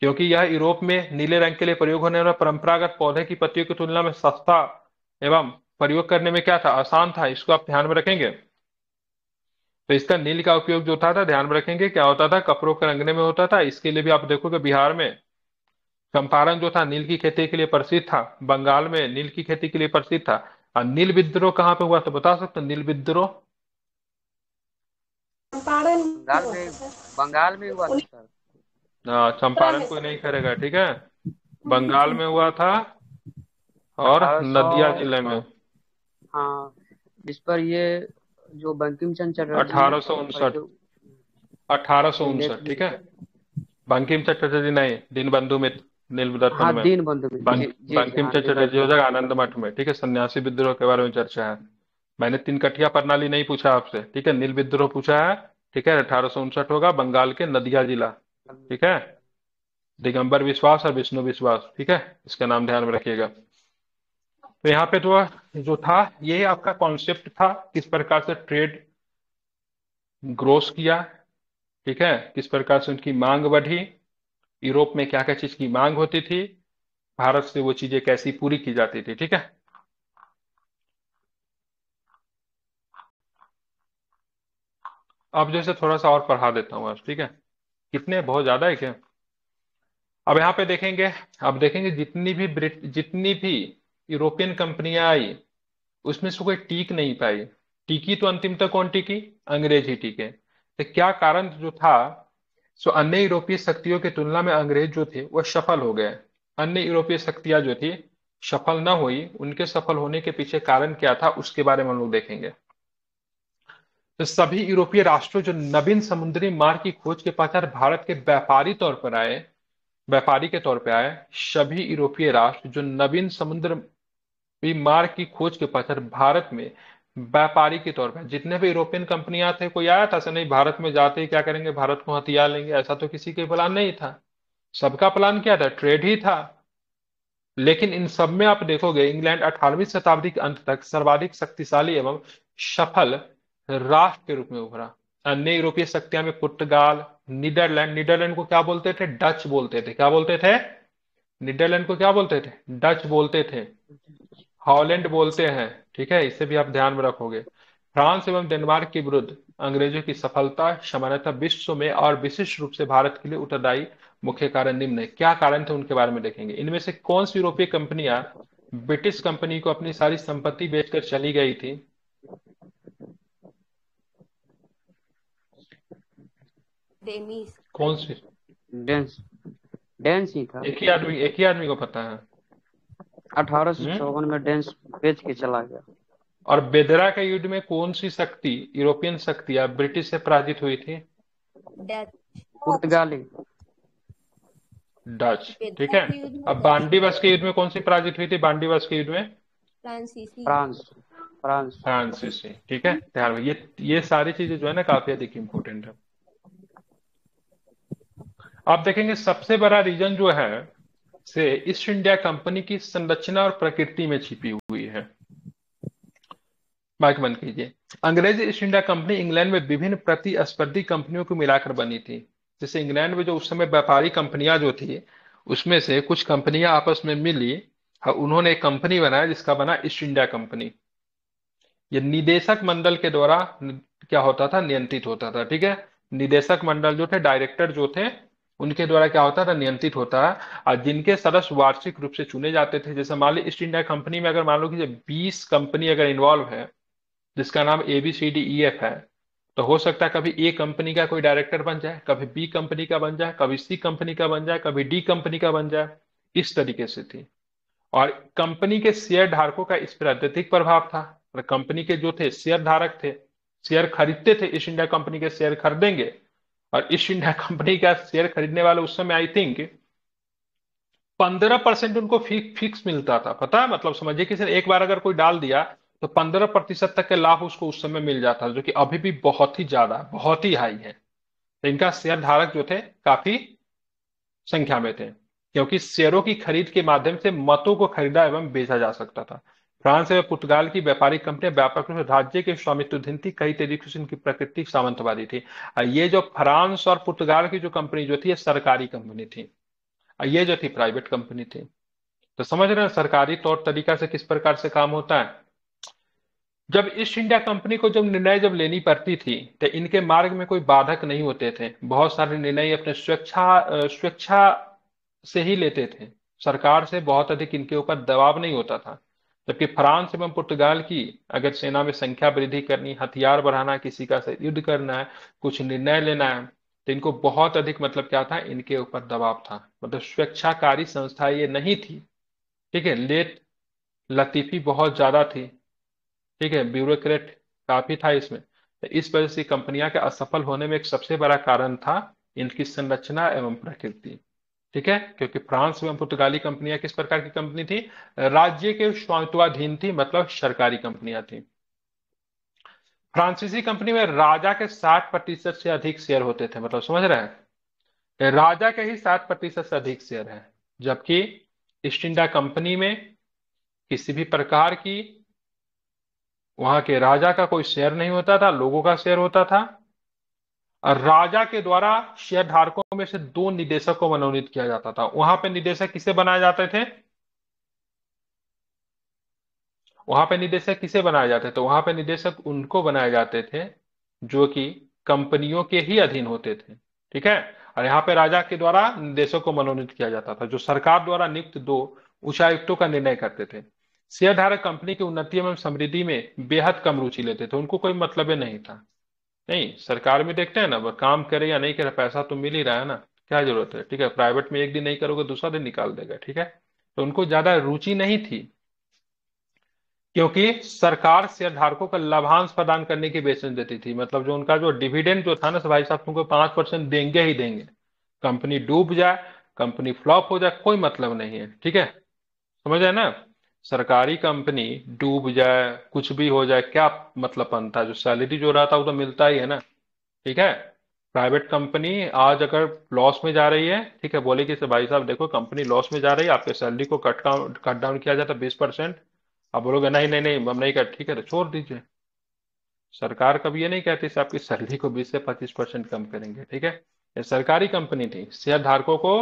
क्योंकि यह यूरोप में नीले रंग के लिए प्रयोग होने वाला परंपरागत पौधे की पत्तियों की तुलना में सस्ता एवं प्रयोग करने में क्या था आसान था इसको आप ध्यान में रखेंगे तो इसका नील का उपयोग जो होता था ध्यान में रखेंगे क्या होता था कपड़ों के रंगने में होता था इसके लिए भी आप देखोगे बिहार में चंपारण जो था नील की खेती के लिए प्रसिद्ध था बंगाल में नील की खेती के लिए प्रसिद्ध था और नील विद्रोह कहाँ पे हुआ तो बता सकते नील विद्रोह बंगाल में बंगाल में हुआ हाँ चंपारण कोई नहीं करेगा ठीक है बंगाल में हुआ था और नदिया जिले में हाँ इस पर ये जो बंकिम चंद चटर्जी अठारह सौ तो उनसठ अठारह सौ उनसठ ठीक है बंकिम चटर्जी नहीं दिन दीनबंधु मित्र हाँ, हाँ, आनंद मठ में ठीक है सन्यासी विद्रोह के बारे में चर्चा है मैंने तीन कठिया प्रणाली नहीं पूछा आपसे ठीक है नील विद्रोह पूछा है ठीक है अठारह सौ उनसठ होगा बंगाल के नदिया जिला ठीक है दिगंबर विश्वास और विष्णु विश्वास ठीक है इसका नाम ध्यान में रखिएगा तो यहाँ पे तो जो था ये आपका कॉन्सेप्ट था किस प्रकार से ट्रेड ग्रोस किया ठीक है किस प्रकार से उनकी मांग बढ़ी यूरोप में क्या क्या चीज की मांग होती थी भारत से वो चीजें कैसी पूरी की जाती थी ठीक है अब जैसे थोड़ा सा और पढ़ा देता हूँ ठीक है कितने बहुत ज्यादा है क्या अब यहाँ पे देखेंगे अब देखेंगे जितनी भी जितनी भी यूरोपियन कंपनियां आई उसमें से कोई टीक नहीं पाई टीकी तो अंतिम तक कौन टीकी अंग्रेज ही टीके तो क्या कारण जो था सो अन्य यूरोपीय शक्तियों की तुलना में अंग्रेज जो थे वह सफल हो गए अन्य यूरोपीय शक्तियां जो थी सफल न हुई उनके सफल होने के पीछे कारण क्या था उसके बारे में हम लोग देखेंगे तो सभी यूरोपीय राष्ट्रों जो नवीन समुद्री मार्ग की खोज के पाचार भारत के व्यापारी तौर पर आए व्यापारी के तौर पर आए सभी यूरोपीय राष्ट्र जो नवीन समुद्र भी मार्ग की खोज के पश्चात भारत में व्यापारी के तौर पर जितने भी यूरोपियन कंपनियां थे कोई आया था ऐसा नहीं भारत में जाते ही क्या करेंगे भारत को हथियार लेंगे ऐसा तो किसी के प्लान नहीं था सबका प्लान क्या था ट्रेड ही था लेकिन इन सब में आप देखोगे इंग्लैंड 18वीं शताब्दी के अंत तक सर्वाधिक शक्तिशाली एवं सफल राष्ट्र के रूप में उभरा अन्य यूरोपीय शक्तियां में पुर्तगाल नीदरलैंड नीदरलैंड को क्या बोलते थे डच बोलते थे क्या बोलते थे नीदरलैंड को क्या बोलते थे डच बोलते थे हॉलैंड बोलते हैं ठीक है इसे भी आप ध्यान में रखोगे फ्रांस एवं डेनमार्क के विरुद्ध अंग्रेजों की सफलता सामान्यतः विश्व में और विशेष रूप से भारत के लिए उत्तरदायी मुख्य कारण निम्न है क्या कारण थे उनके बारे में देखेंगे इनमें से कौन सी यूरोपीय कंपनियां ब्रिटिश कंपनी को अपनी सारी संपत्ति बेचकर चली गई थी कौन सी डेंस डेंस ही था एक ही आदमी एक ही आदमी को पता है अठारह चौवन में डेंस बेच के चला गया और बेदरा के युद्ध में कौन सी शक्ति यूरोपियन शक्ति या ब्रिटिश से पराजित हुई थी पुर्तगाली डच ठीक है अब बांडीवास के युद्ध में कौन सी पराजित हुई थी बांडीवास के युद्ध में फ्रांस फ्रांस फ्रांस से ठीक है ध्यान ये ये सारी चीजें जो है ना काफी अधिक इम्पोर्टेंट है आप देखेंगे सबसे बड़ा रीजन जो है से ईस्ट इंडिया कंपनी की संरचना और प्रकृति में छिपी हुई है बाकी बंद कीजिए अंग्रेज ईस्ट इंडिया कंपनी इंग्लैंड में विभिन्न प्रतिस्पर्धी कंपनियों को मिलाकर बनी थी जैसे इंग्लैंड में जो उस समय व्यापारी कंपनियां जो थी उसमें से कुछ कंपनियां आपस में मिली और उन्होंने एक कंपनी बनाया जिसका बना ईस्ट इंडिया कंपनी ये निदेशक मंडल के द्वारा क्या होता था नियंत्रित होता था ठीक है निदेशक मंडल जो थे डायरेक्टर जो थे उनके द्वारा क्या होता था नियंत्रित होता है और जिनके सदस्य वार्षिक रूप से चुने जाते थे जैसे मान ली ईस्ट इंडिया कंपनी में अगर मान लो कि बीस कंपनी अगर इन्वॉल्व है जिसका नाम A B C D E F है तो हो सकता है कभी ए कंपनी का कोई डायरेक्टर बन जाए कभी बी कंपनी का बन जाए कभी सी कंपनी का बन जाए कभी डी कंपनी का बन जाए इस तरीके से थी और कंपनी के शेयर धारकों का इस पर अत्यधिक प्रभाव था कंपनी के जो थे शेयर धारक थे शेयर खरीदते थे ईस्ट इंडिया कंपनी के शेयर खरीदेंगे और ईस्ट इंडिया कंपनी का शेयर खरीदने वाले उस समय आई थिंक पंद्रह परसेंट उनको फिक्स मिलता था पता है मतलब समझिए कि सर एक बार अगर कोई डाल दिया तो पंद्रह प्रतिशत तक का लाभ उसको उस समय मिल जाता जो कि अभी भी बहुत ही ज्यादा बहुत ही हाई है तो इनका शेयर धारक जो थे काफी संख्या में थे क्योंकि शेयरों की खरीद के माध्यम से मतों को खरीदा एवं बेचा जा सकता था फ्रांस एवं पुर्तगाल की व्यापारिक कंपनियां व्यापक रूप से राज्य के स्वामित्व थी कई तरीके से इनकी प्रकृति सामंतवादी थी ये जो फ्रांस और पुर्तगाल की जो कंपनी जो थी ये सरकारी कंपनी थी ये जो थी प्राइवेट कंपनी थी तो समझ रहे हैं सरकारी तौर तरीका से किस प्रकार से काम होता है जब ईस्ट इंडिया कंपनी को जब निर्णय जब लेनी पड़ती थी तो इनके मार्ग में कोई बाधक नहीं होते थे बहुत सारे निर्णय अपने स्वेच्छा स्वेच्छा से ही लेते थे सरकार से बहुत अधिक इनके ऊपर दबाव नहीं होता था जबकि फ्रांस एवं पुर्तगाल की अगर सेना में संख्या वृद्धि करनी हथियार बढ़ाना किसी का युद्ध करना है कुछ निर्णय लेना है तो इनको बहुत अधिक मतलब क्या था इनके ऊपर दबाव था मतलब स्वेच्छाकारी संस्था ये नहीं थी ठीक है लेट लतीफी बहुत ज्यादा थी ठीक है ब्यूरोक्रेट काफी था इसमें तो इस वजह से कंपनियां के असफल होने में एक सबसे बड़ा कारण था इनकी संरचना एवं प्रकृति ठीक है क्योंकि फ्रांस में पुर्तगाली कंपनियां किस प्रकार की कंपनी थी राज्य के स्वामित्वाधीन थी मतलब सरकारी कंपनियां थी फ्रांसीसी कंपनी में राजा के साठ प्रतिशत से अधिक शेयर होते थे मतलब समझ रहे हैं राजा के ही साठ प्रतिशत से अधिक शेयर है जबकि ईस्ट इंडिया कंपनी में किसी भी प्रकार की वहां के राजा का कोई शेयर नहीं होता था लोगों का शेयर होता था राजा के द्वारा शेयर धारकों में से दो निदेशक को मनोनीत किया जाता था वहां पे निदेशक किसे बनाए जाते थे वहां पे निदेशक किसे बनाए जाते थे वहां पे निदेशक उनको बनाए जाते थे जो कि कंपनियों के ही अधीन होते थे ठीक है और यहाँ पे राजा के द्वारा निदेशक को मनोनीत किया जाता था जो सरकार द्वारा नियुक्त दो उच्चायुक्तों का निर्णय करते थे शेयरधारक कंपनी की उन्नति एवं समृद्धि में बेहद कम रुचि लेते थे उनको कोई मतलब नहीं था नहीं सरकार में देखते हैं ना वो काम करे या नहीं करे पैसा तो मिल ही रहा है ना क्या जरूरत है ठीक है प्राइवेट में एक दिन नहीं करोगे दूसरा दिन निकाल देगा ठीक है तो उनको ज्यादा रुचि नहीं थी क्योंकि सरकार शेयरधारकों का लाभांश प्रदान करने की बेचन देती थी मतलब जो उनका जो डिविडेंड जो था ना भाई साहब तुमको पांच परसेंट देंगे ही देंगे कंपनी डूब जाए कंपनी फ्लॉप हो जाए कोई मतलब नहीं है ठीक है समझ आए ना सरकारी कंपनी डूब जाए कुछ भी हो जाए क्या मतलब बनता है जो सैलरी जो रहा था वो तो मिलता ही है ना ठीक है प्राइवेट कंपनी आज अगर लॉस में जा रही है ठीक है बोले कि भाई साहब देखो कंपनी लॉस में जा रही है आपके सैलरी को कट डाउन कट डाउन किया जाता तो बीस परसेंट आप बोलोगे नहीं नहीं नहीं हम नहीं कर ठीक है तो छोड़ दीजिए सरकार कभी ये नहीं कहती आपकी सैलरी को बीस से पच्चीस परसेंट कम करेंगे ठीक है सरकारी कंपनी थी शेयर धारकों को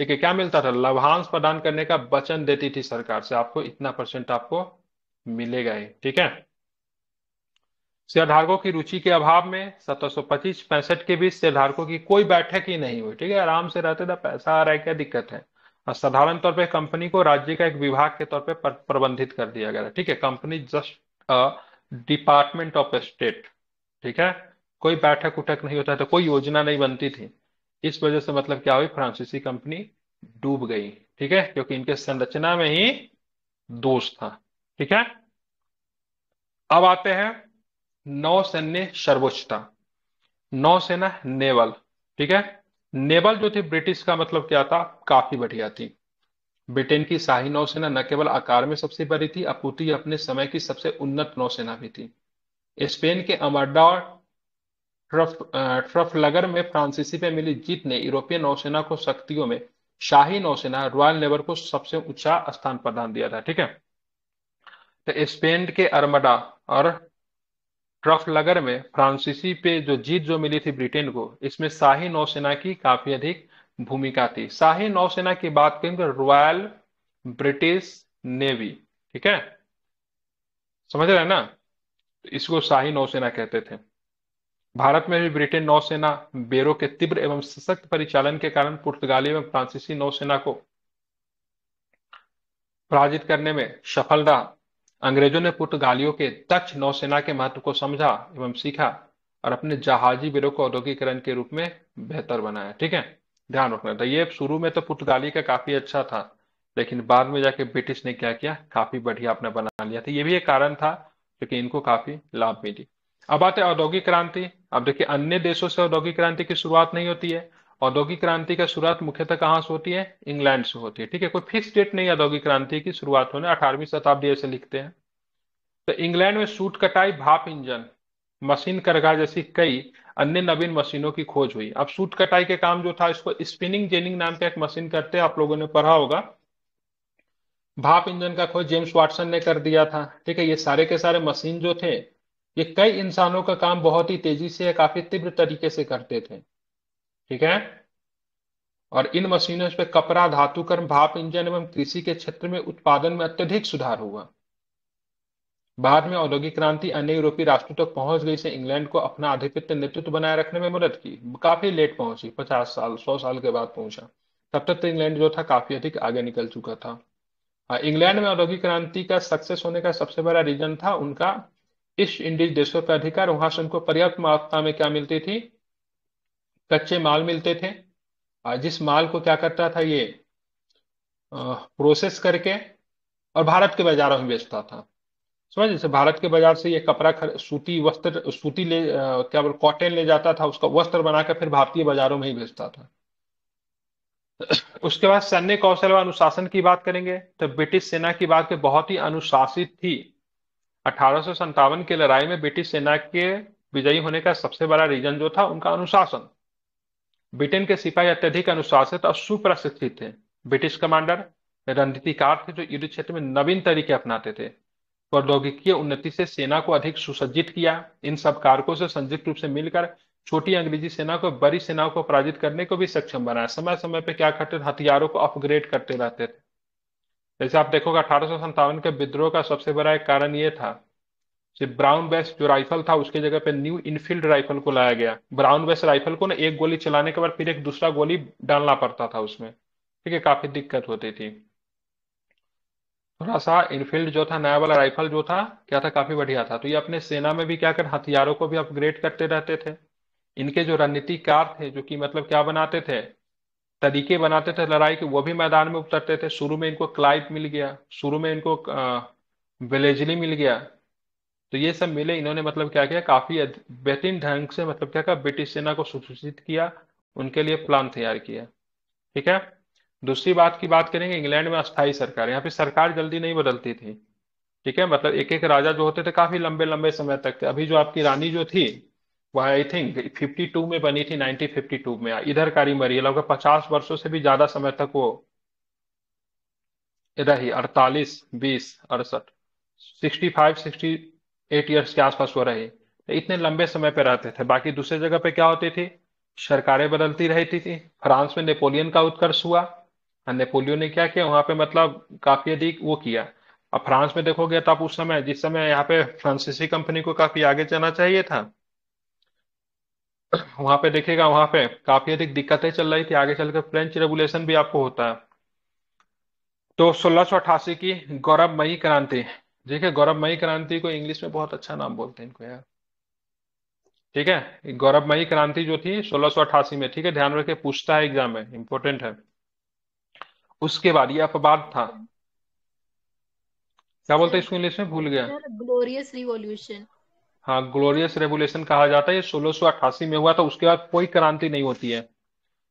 ठीक है क्या मिलता था लाभांश प्रदान करने का वचन देती थी सरकार से आपको इतना परसेंट आपको मिलेगा ही ठीक है शेयरधारकों की रुचि के अभाव में सत्रह सौ पच्चीस पैंसठ के बीच शेयरधारकों की कोई बैठक ही नहीं हुई ठीक है आराम से रहते थे पैसा आ रहा है क्या दिक्कत है साधारण तौर पे कंपनी को राज्य का एक विभाग के तौर पे प्रबंधित कर दिया गया ठीक है company just department of state ठीक है कोई बैठक उठक नहीं होता था कोई योजना नहीं बनती थी इस वजह से मतलब क्या हुई फ्रांसीसी कंपनी डूब गई ठीक है क्योंकि इनके संरचना में ही दोष था ठीक है अब आते हैं नौसैन्य सर्वोच्चता नौसेना नेवल ठीक है नेवल जो थी ब्रिटिश का मतलब क्या था काफी बढ़िया थी ब्रिटेन की शाही नौसेना न केवल आकार में सबसे बड़ी थी अपूति अपने समय की सबसे उन्नत नौसेना भी थी स्पेन के अमरडा ट्रफ ट्रफलगर में फ्रांसीसी पे मिली जीत ने यूरोपीय नौसेना को शक्तियों में शाही नौसेना रॉयल नेवर को सबसे ऊंचा स्थान प्रदान दिया था ठीक है तो स्पेन के अरमडा और ट्रफलगर में फ्रांसीसी पे जो जीत जो मिली थी ब्रिटेन को इसमें शाही नौसेना की काफी अधिक भूमिका थी शाही नौसेना की बात करें तो रॉयल ब्रिटिश नेवी ठीक है समझ रहे हैं ना इसको शाही नौसेना कहते थे भारत में भी ब्रिटेन नौसेना बेरो के तीव्र एवं सशक्त परिचालन के कारण पुर्तगाली एवं फ्रांसीसी नौसेना को पराजित करने में सफल रहा अंग्रेजों ने पुर्तगालियों के दक्ष नौसेना के महत्व को समझा एवं सीखा और अपने जहाजी बेरो को औद्योगिकरण के रूप में बेहतर बनाया ठीक है ध्यान रखना था तो ये शुरू में तो पुर्तगाली का काफी अच्छा था लेकिन बाद में जाके ब्रिटिश ने क्या किया काफी बढ़िया अपना बना लिया था ये भी एक कारण था क्योंकि इनको काफी लाभ मिली अब आते औद्योगिक क्रांति अब देखिए अन्य देशों से औद्योगिक क्रांति की शुरुआत नहीं होती है औद्योगिक क्रांति का शुरुआत मुख्यतः कहाँ से होती है इंग्लैंड से होती है ठीक है कोई फिक्स डेट नहीं औद्योगिक क्रांति की शुरुआत होने अठारहवीं शताब्दी ऐसे लिखते हैं तो इंग्लैंड में सूट कटाई भाप इंजन मशीन करगा जैसी कई अन्य नवीन मशीनों की खोज हुई अब सूट कटाई के काम जो था इसको स्पिनिंग जेनिंग नाम का एक मशीन करते हैं आप लोगों ने पढ़ा होगा भाप इंजन का खोज जेम्स वाटसन ने कर दिया था ठीक है ये सारे के सारे मशीन जो थे ये कई इंसानों का काम बहुत ही तेजी से या काफी तीव्र तरीके से करते थे ठीक है और इन मशीनों पर कपड़ा धातुकर्म भाप इंजन एवं कृषि के क्षेत्र में उत्पादन में अत्यधिक सुधार हुआ बाद में औद्योगिक क्रांति अन्य यूरोपीय राष्ट्रों तक तो पहुंच गई से इंग्लैंड को अपना आधिपत्य नेतृत्व बनाए रखने में मदद की काफी लेट पहुंची पचास साल सौ साल के बाद पहुंचा तब तक तो इंग्लैंड जो था काफी अधिक आगे निकल चुका था हाँ, इंग्लैंड में औद्योगिक क्रांति का सक्सेस होने का सबसे बड़ा रीजन था उनका ईस्ट इंडीज देशों का अधिकार वहां से उनको पर्याप्त मात्रा में क्या मिलती थी कच्चे माल मिलते थे और जिस माल को क्या करता था ये प्रोसेस करके और भारत के बाजारों में बेचता था समझ जैसे भारत के बाजार से ये कपड़ा खर, सूती वस्त्र सूती ले आ, क्या बोल कॉटन ले जाता था उसका वस्त्र बनाकर फिर भारतीय बाजारों में ही बेचता था उसके बाद सैन्य कौशल व अनुशासन की बात करेंगे तो ब्रिटिश सेना की बात के बहुत ही अनुशासित थी अठारह की लड़ाई में ब्रिटिश सेना के विजयी होने का सबसे बड़ा रीजन जो था उनका अनुशासन ब्रिटेन के सिपाही अत्यधिक अनुशासित और सुप्रशिक्षित थे ब्रिटिश कमांडर रणनीतिकार थे जो युद्ध क्षेत्र में नवीन तरीके अपनाते थे प्रौद्योगिकीय उन्नति से सेना को अधिक सुसज्जित किया इन सब कारकों से संयुक्त रूप से मिलकर छोटी अंग्रेजी सेना को बड़ी सेनाओं को पराजित करने को भी सक्षम बनाया समय समय पर क्या करते हथियारों को अपग्रेड करते रहते थे जैसे आप देखोगे अठारह के विद्रोह का सबसे बड़ा एक कारण ये था कि ब्राउन बेस्ट जो राइफल था उसके जगह पे न्यू इनफील्ड राइफल को लाया गया ब्राउन बेस्ट राइफल को ना एक गोली चलाने के बाद फिर एक दूसरा गोली डालना पड़ता था उसमें ठीक है काफी दिक्कत होती थी थोड़ा सा इनफील्ड जो था नया वाला राइफल जो था क्या था काफी बढ़िया था तो ये अपने सेना में भी क्या कर हथियारों को भी अपग्रेड करते रहते थे इनके जो रणनीतिकार थे जो कि मतलब क्या बनाते थे तरीके बनाते थे लड़ाई के वो भी मैदान में उतरते थे शुरू में इनको क्लाइप मिल गया शुरू में इनको विलेजली मिल गया तो ये सब मिले इन्होंने मतलब क्या किया काफी बेहतरीन ढंग से मतलब क्या कहा ब्रिटिश सेना को सुसूचित किया उनके लिए प्लान तैयार किया ठीक है दूसरी बात की बात करेंगे इंग्लैंड में अस्थायी सरकार यहाँ पे सरकार जल्दी नहीं बदलती थी ठीक है मतलब एक एक राजा जो होते थे काफी लंबे लंबे समय तक थे अभी जो आपकी रानी जो थी आई थिंक 52 में बनी थी 1952 में इधर कारी मरी है लगभग पचास वर्षों से भी ज्यादा समय तक वो रही अड़तालीस बीस अड़सठ sixty five sixty eight years के आसपास वो रही तो इतने लंबे समय पर रहते थे बाकी दूसरे जगह पे क्या होती थी सरकारें बदलती रहती थी फ्रांस में नेपोलियन का उत्कर्ष हुआ नेपोलियन ने क्या किया वहां पे मतलब काफी अधिक वो किया अब फ्रांस में देखोगे तो आप उस समय जिस समय यहाँ पे फ्रांसीसी कंपनी को काफी आगे जाना चाहिए था वहां पे देखेगा वहां पे काफी अधिक दिक्कतें चल रही थी आगे चलकर फ्रेंच रेवोल्यूशन भी आपको होता है तो सोलह की गौरवमयी क्रांति ठीक है गौरवमयी क्रांति को इंग्लिश में बहुत अच्छा नाम बोलते हैं इनको यार ठीक है गौरवमयी क्रांति जो थी सोलह में ठीक है ध्यान रखे पूछता है एग्जाम में इंपॉर्टेंट है उसके बाद ये अपवाद था क्या बोलते हैं इसको इंग्लिश में भूल गया ग्लोरियस रिवॉल्यूशन हाँ ग्लोरियस रेवोल्यूशन कहा जाता है ये अट्ठासी में हुआ था उसके बाद कोई क्रांति नहीं होती है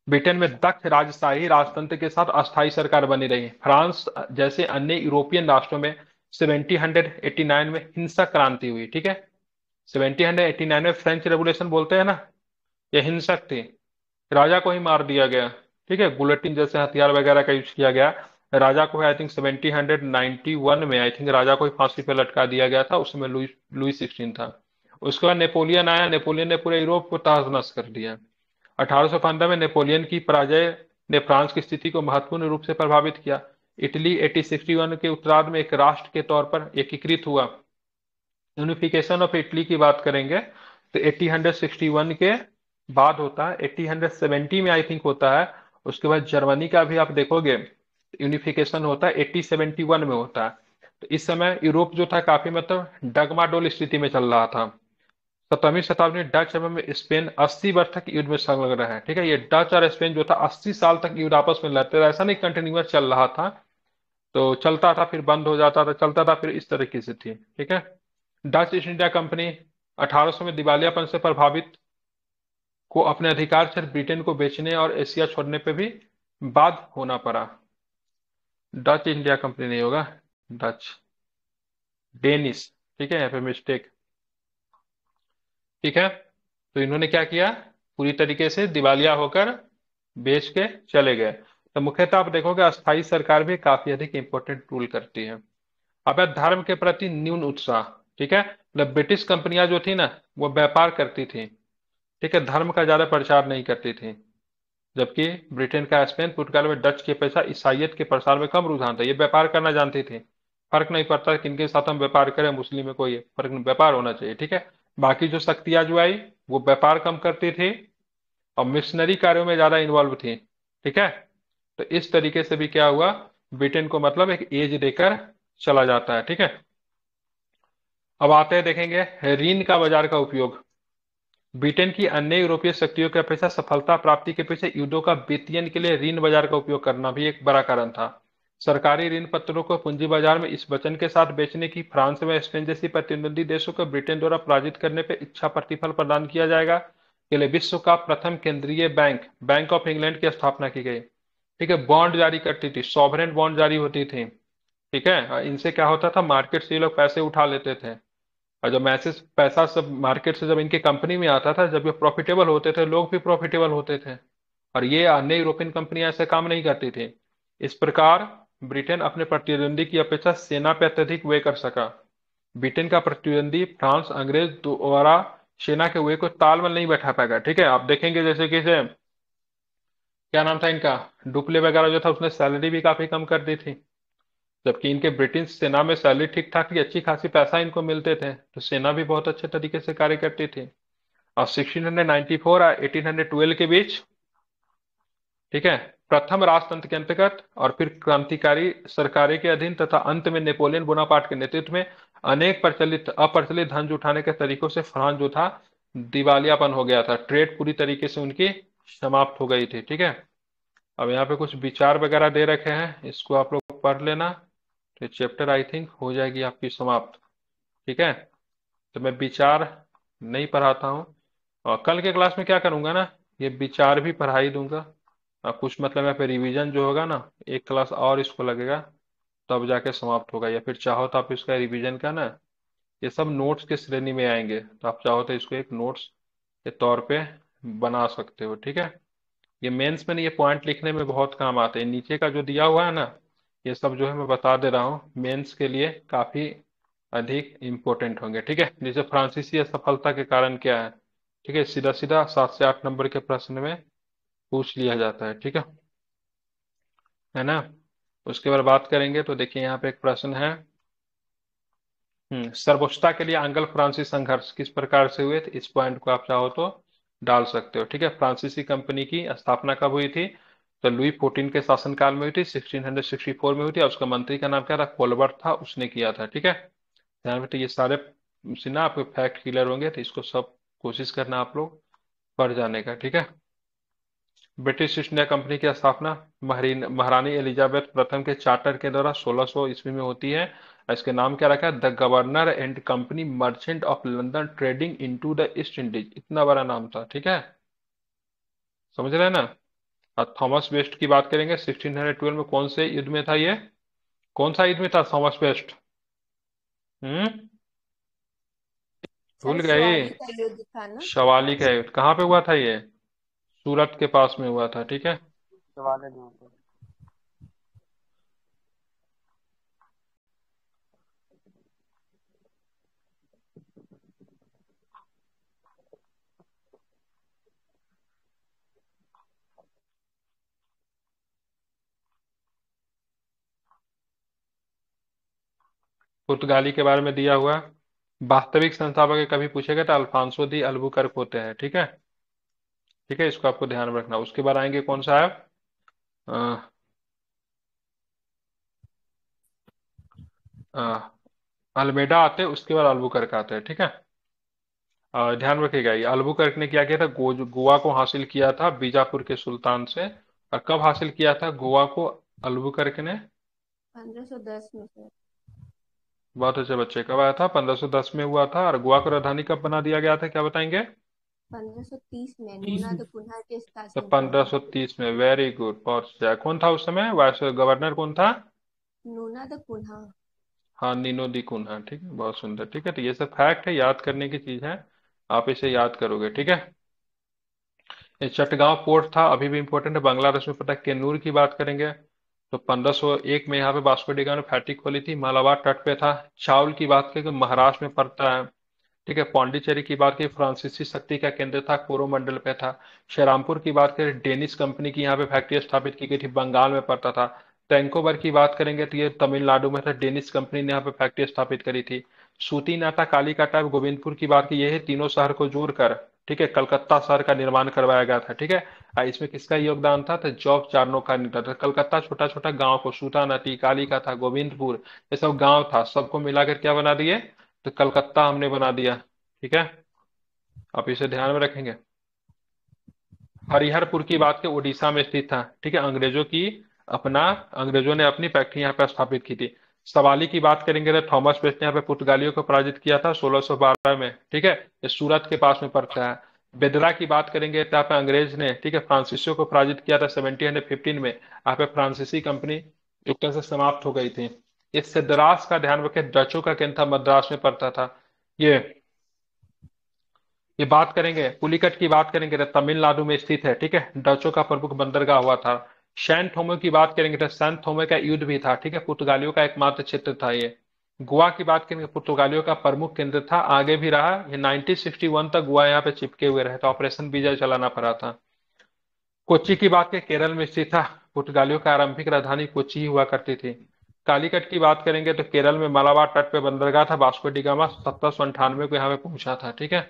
ब्रिटेन में दक्ष राजशाही राजतंत्र के साथ अस्थायी सरकार बनी रही फ्रांस जैसे अन्य यूरोपियन राष्ट्रों में नाइन में हिंसा क्रांति हुई ठीक है नाइन में फ्रेंच रेवोल्यूशन बोलते हैं ना ये हिंसक थी राजा को ही मार दिया गया ठीक है बुलेटिन जैसे हथियार वगैरह का यूज किया गया राजा को है I think seventy hundred ninety one में आई थिंक राजा को ही फांसी पे लटका दिया गया था उस समय लुई लुई सिक्सटीन था उसके बाद नेपोलियन आया नेपोलियन ने पूरे यूरोप को तहस नहस कर दिया अठारह में नेपोलियन की पराजय ने फ्रांस की स्थिति को महत्वपूर्ण रूप से प्रभावित किया इटली 1861 के उत्तरार्ध में एक राष्ट्र के तौर पर एकीकृत हुआ यूनिफिकेशन ऑफ इटली की बात करेंगे तो 1861 के बाद होता है 1870 में आई थिंक होता है उसके बाद जर्मनी का भी आप देखोगे यूनिफिकेशन होता है एट्टी सेवेंटी वन में होता है तो इस समय यूरोप जो था काफी मतलब डगमाडोल स्थिति में चल रहा था सत्रहवीं शताब्दी डच एवं स्पेन 80 वर्ष तक युद्ध में संलग्न रहे हैं ठीक है ये डच और स्पेन जो था 80 साल तक युद्ध आपस में लड़ते रहे ऐसा नहीं कंटिन्यूस चल रहा था तो चलता था फिर बंद हो जाता था चलता था फिर इस तरीके से थी ठीक है डच ईस्ट इंडिया कंपनी अठारह में दिवालियापन से प्रभावित को अपने अधिकार से ब्रिटेन को बेचने और एशिया छोड़ने पर भी बाध होना पड़ा डच इंडिया कंपनी नहीं होगा डच डेनिस ठीक है यहाँ पे मिस्टेक ठीक है तो इन्होंने क्या किया पूरी तरीके से दिवालिया होकर बेच के चले गए तो मुख्यतः आप देखोगे अस्थायी सरकार भी काफी अधिक इंपोर्टेंट रूल करती है अब धर्म के प्रति न्यून उत्साह ठीक है मतलब ब्रिटिश कंपनियां जो थी ना वो व्यापार करती थी ठीक है धर्म का ज्यादा प्रचार नहीं करती थी जबकि ब्रिटेन का स्पेन पुर्तगाल में डच के पैसा ईसाइत के प्रसार में कम रुझान था ये व्यापार करना जानते थे फर्क नहीं पड़ता किन के साथ हम व्यापार करें मुस्लिम में कोई फर्क नहीं व्यापार होना चाहिए ठीक है बाकी जो शक्तियां जो आई वो व्यापार कम करते थे और मिशनरी कार्यों में ज्यादा इन्वॉल्व थे ठीक है तो इस तरीके से भी क्या हुआ ब्रिटेन को मतलब एक एज देकर चला जाता है ठीक है अब आते हैं देखेंगे ऋण का बाजार का उपयोग ब्रिटेन की अन्य यूरोपीय शक्तियों के अपेक्षा सफलता प्राप्ति के पीछे युद्धों का वित्तीयन के लिए ऋण बाजार का उपयोग करना भी एक बड़ा कारण था सरकारी ऋण पत्रों को पूंजी बाजार में इस वचन के साथ बेचने की फ्रांस में स्पेन जैसी प्रतिद्वंदी देशों को ब्रिटेन द्वारा पराजित करने पर इच्छा प्रतिफल प्रदान किया जाएगा के लिए विश्व का प्रथम केंद्रीय बैंक बैंक ऑफ इंग्लैंड की स्थापना की गई ठीक है बॉन्ड जारी करती थी सॉवरेन बॉन्ड जारी होती थी ठीक है इनसे क्या होता था मार्केट से ये लोग पैसे उठा लेते थे और जब मैसेज पैसा सब मार्केट से जब इनकी कंपनी में आता था जब ये प्रॉफिटेबल होते थे लोग भी प्रॉफिटेबल होते थे और ये अन्य यूरोपियन कंपनियां ऐसे काम नहीं करती थी इस प्रकार ब्रिटेन अपने प्रतिद्वंदी की अपेक्षा सेना पे अत्यधिक व्यय कर सका ब्रिटेन का प्रतिद्वंदी फ्रांस अंग्रेज द्वारा सेना के व्यय को तालमेल नहीं बैठा पाएगा ठीक है आप देखेंगे जैसे कि क्या नाम था इनका डुप्ले वगैरह जो था उसने सैलरी भी काफी कम कर दी थी जबकि इनके ब्रिटिश सेना में सैलरी ठीक ठाक थी अच्छी खासी पैसा इनको मिलते थे तो सेना भी बहुत अच्छे तरीके से कार्य करती थी और 1694 और 1812 के बीच ठीक है प्रथम राजतंत्र के अंतर्गत और फिर क्रांतिकारी सरकारें के अधीन तथा अंत में नेपोलियन बोनापार्ट के नेतृत्व में अनेक प्रचलित अप्रचलित धन जुटाने के तरीकों से फ्रांस जो था दिवालियापन हो गया था ट्रेड पूरी तरीके से उनकी समाप्त हो गई थी ठीक है अब यहाँ पे कुछ विचार वगैरह दे रखे हैं इसको आप लोग पढ़ लेना तो चैप्टर आई थिंक हो जाएगी आपकी समाप्त ठीक है तो मैं विचार नहीं पढ़ाता हूँ और कल के क्लास में क्या करूँगा ना ये विचार भी पढ़ा ही दूंगा और कुछ मतलब है फिर रिवीजन जो होगा ना एक क्लास और इसको लगेगा तब जाके समाप्त होगा या फिर चाहो तो आप इसका रिवीजन का ना ये सब नोट्स के श्रेणी में आएंगे तो आप चाहो तो इसको एक नोट्स के तौर पे बना सकते हो ठीक है ये मेंस में ये पॉइंट लिखने में बहुत काम आते हैं नीचे का जो दिया हुआ है ना ये सब जो है मैं बता दे रहा हूँ मेंस के लिए काफी अधिक इम्पोर्टेंट होंगे ठीक है जैसे फ्रांसीसी असफलता के कारण क्या है ठीक है सीधा सीधा सात से आठ नंबर के प्रश्न में पूछ लिया जाता है ठीक है है ना उसके बाद बात करेंगे तो देखिए यहाँ पे एक प्रश्न है हम्म, सर्वोच्चता के लिए आंगल फ्रांसी संघर्ष किस प्रकार से हुए थे इस पॉइंट को आप चाहो तो डाल सकते हो ठीक है फ्रांसीसी कंपनी की स्थापना कब हुई थी तो लुई फोर्टीन के शासनकाल में हुई थी सिक्सटीन हंड्रेड सिक्सटी फोर में हुई थी और उसका मंत्री का नाम क्या था कोलबर्ट था उसने किया था ठीक है ध्यान रखिए ये सारे ना आपके फैक्ट क्लियर होंगे तो इसको सब कोशिश करना आप लोग पढ़ जाने का ठीक है ब्रिटिश ईस्ट इंडिया कंपनी की स्थापना महारानी एलिजाबेथ प्रथम के चार्टर के द्वारा 1600 ईस्वी में होती है इसके नाम क्या रखा है the governor and company merchant of London trading into the East Indies इतना बड़ा नाम था ठीक है समझ रहे हैं ना थॉमस बेस्ट की बात करेंगे 1612 में कौन से युद्ध में था ये कौन सा युद्ध में था थॉमस बेस्ट हम्म भूल अच्छा, गए शवाली का युद्ध कहाँ पे हुआ था ये सूरत के पास में हुआ था ठीक है पुर्तगाली के बारे में दिया हुआ वास्तविक संस्थापक कभी पूछेगा तो अल्फांसो दी अल्बुकर्क होते हैं ठीक है ठीक है इसको आपको ध्यान में रखना उसके बाद आएंगे कौन सा आप अल्मेडा आते हैं उसके बाद अल्बुकर्क आते हैं ठीक है आ, ध्यान रखिएगा ये अल्बुकर्क ने क्या किया था गो, गोवा को हासिल किया था बीजापुर के सुल्तान से और कब हासिल किया था गोवा को अल्बुकर्क ने पंद्रह दस में बहुत अच्छे बच्चे कब आया था 1510 में हुआ था और गोवा को राजधानी कब बना दिया गया था क्या बताएंगे 1530 में नूना तो पंद्रह सो तीस में वेरी तो तो गुड बहुत अच्छा कौन था उस समय वाइस गवर्नर कौन था नूना द कुन्हा हाँ नीनो दी कुन्हा ठीक है बहुत सुंदर ठीक है तो ये सब फैक्ट है याद करने की चीज है आप इसे याद करोगे ठीक है चटगांव पोर्ट था अभी भी इम्पोर्टेंट है बांग्लादेश में पता है केनूर की बात करेंगे तो 1501 में यहाँ पे वास्को डिगा ने फैक्ट्री खोली थी मालाबार तट पे था चावल की बात करें तो महाराष्ट्र में पड़ता है ठीक है पाण्डिचेरी की बात करें फ्रांसीसी शक्ति का केंद्र था कोरोमंडल पे था श्रीरामपुर की बात करें डेनिश कंपनी की यहाँ पे फैक्ट्री स्थापित की गई थी बंगाल में पड़ता था टैंकोबर की बात करेंगे तो ये तमिलनाडु में था डेनिश कंपनी ने यहाँ पे फैक्ट्री स्थापित करी थी सूती नाटा काली काटा गोविंदपुर की बात की यही तीनों शहर को जोड़कर ठीक है कलकत्ता शहर का निर्माण करवाया गया था ठीक है इसमें किसका योगदान था तो जॉब चारणों का था कलकत्ता छोटा छोटा गांव को नटी काली का था गोविंदपुर ये सब गांव था सबको मिलाकर क्या बना दिए तो कलकत्ता हमने बना दिया ठीक है आप इसे ध्यान में रखेंगे हरिहरपुर की बात के ओडिशा में स्थित था ठीक है अंग्रेजों की अपना अंग्रेजों ने अपनी फैक्ट्री यहाँ पर स्थापित की थी सवाली की बात करेंगे तो थॉमस बेस ने यहाँ पे पुर्तगालियों को पराजित किया था 1612 में ठीक है ये सूरत के पास में पड़ता है बेदरा की बात करेंगे तो यहाँ पे अंग्रेज ने ठीक है फ्रांसिसो को पराजित किया था सेवनटीन में यहाँ पे फ्रांसीसी कंपनी एक तरह से समाप्त हो गई थी इससे दरास का ध्यान रखें डचों का केंद्र था मद्रास में पड़ता था ये ये बात करेंगे पुलिकट की बात करेंगे तो तमिलनाडु में स्थित है ठीक है डचों का प्रमुख बंदरगाह हुआ था सैन थोमे की बात करेंगे तो सैन थोमे का युद्ध भी था ठीक है पुर्तगालियों का एकमात्र क्षेत्र था ये गोवा की बात करेंगे पुर्तगालियों का प्रमुख केंद्र था आगे भी रहा ये 1961 तक गोवा यहाँ पे चिपके हुए रहे तो ऑपरेशन विजय चलाना पड़ा था कोची की बात करें केरल में स्थित था पुर्तगालियों का आरंभिक राजधानी कोची ही हुआ करती थी कालीकट की बात करेंगे तो केरल में मालाबार तट पे बंदरगाह था बास्को डिगामा सत्रह सौ अंठानवे को यहाँ पे पहुंचा था ठीक है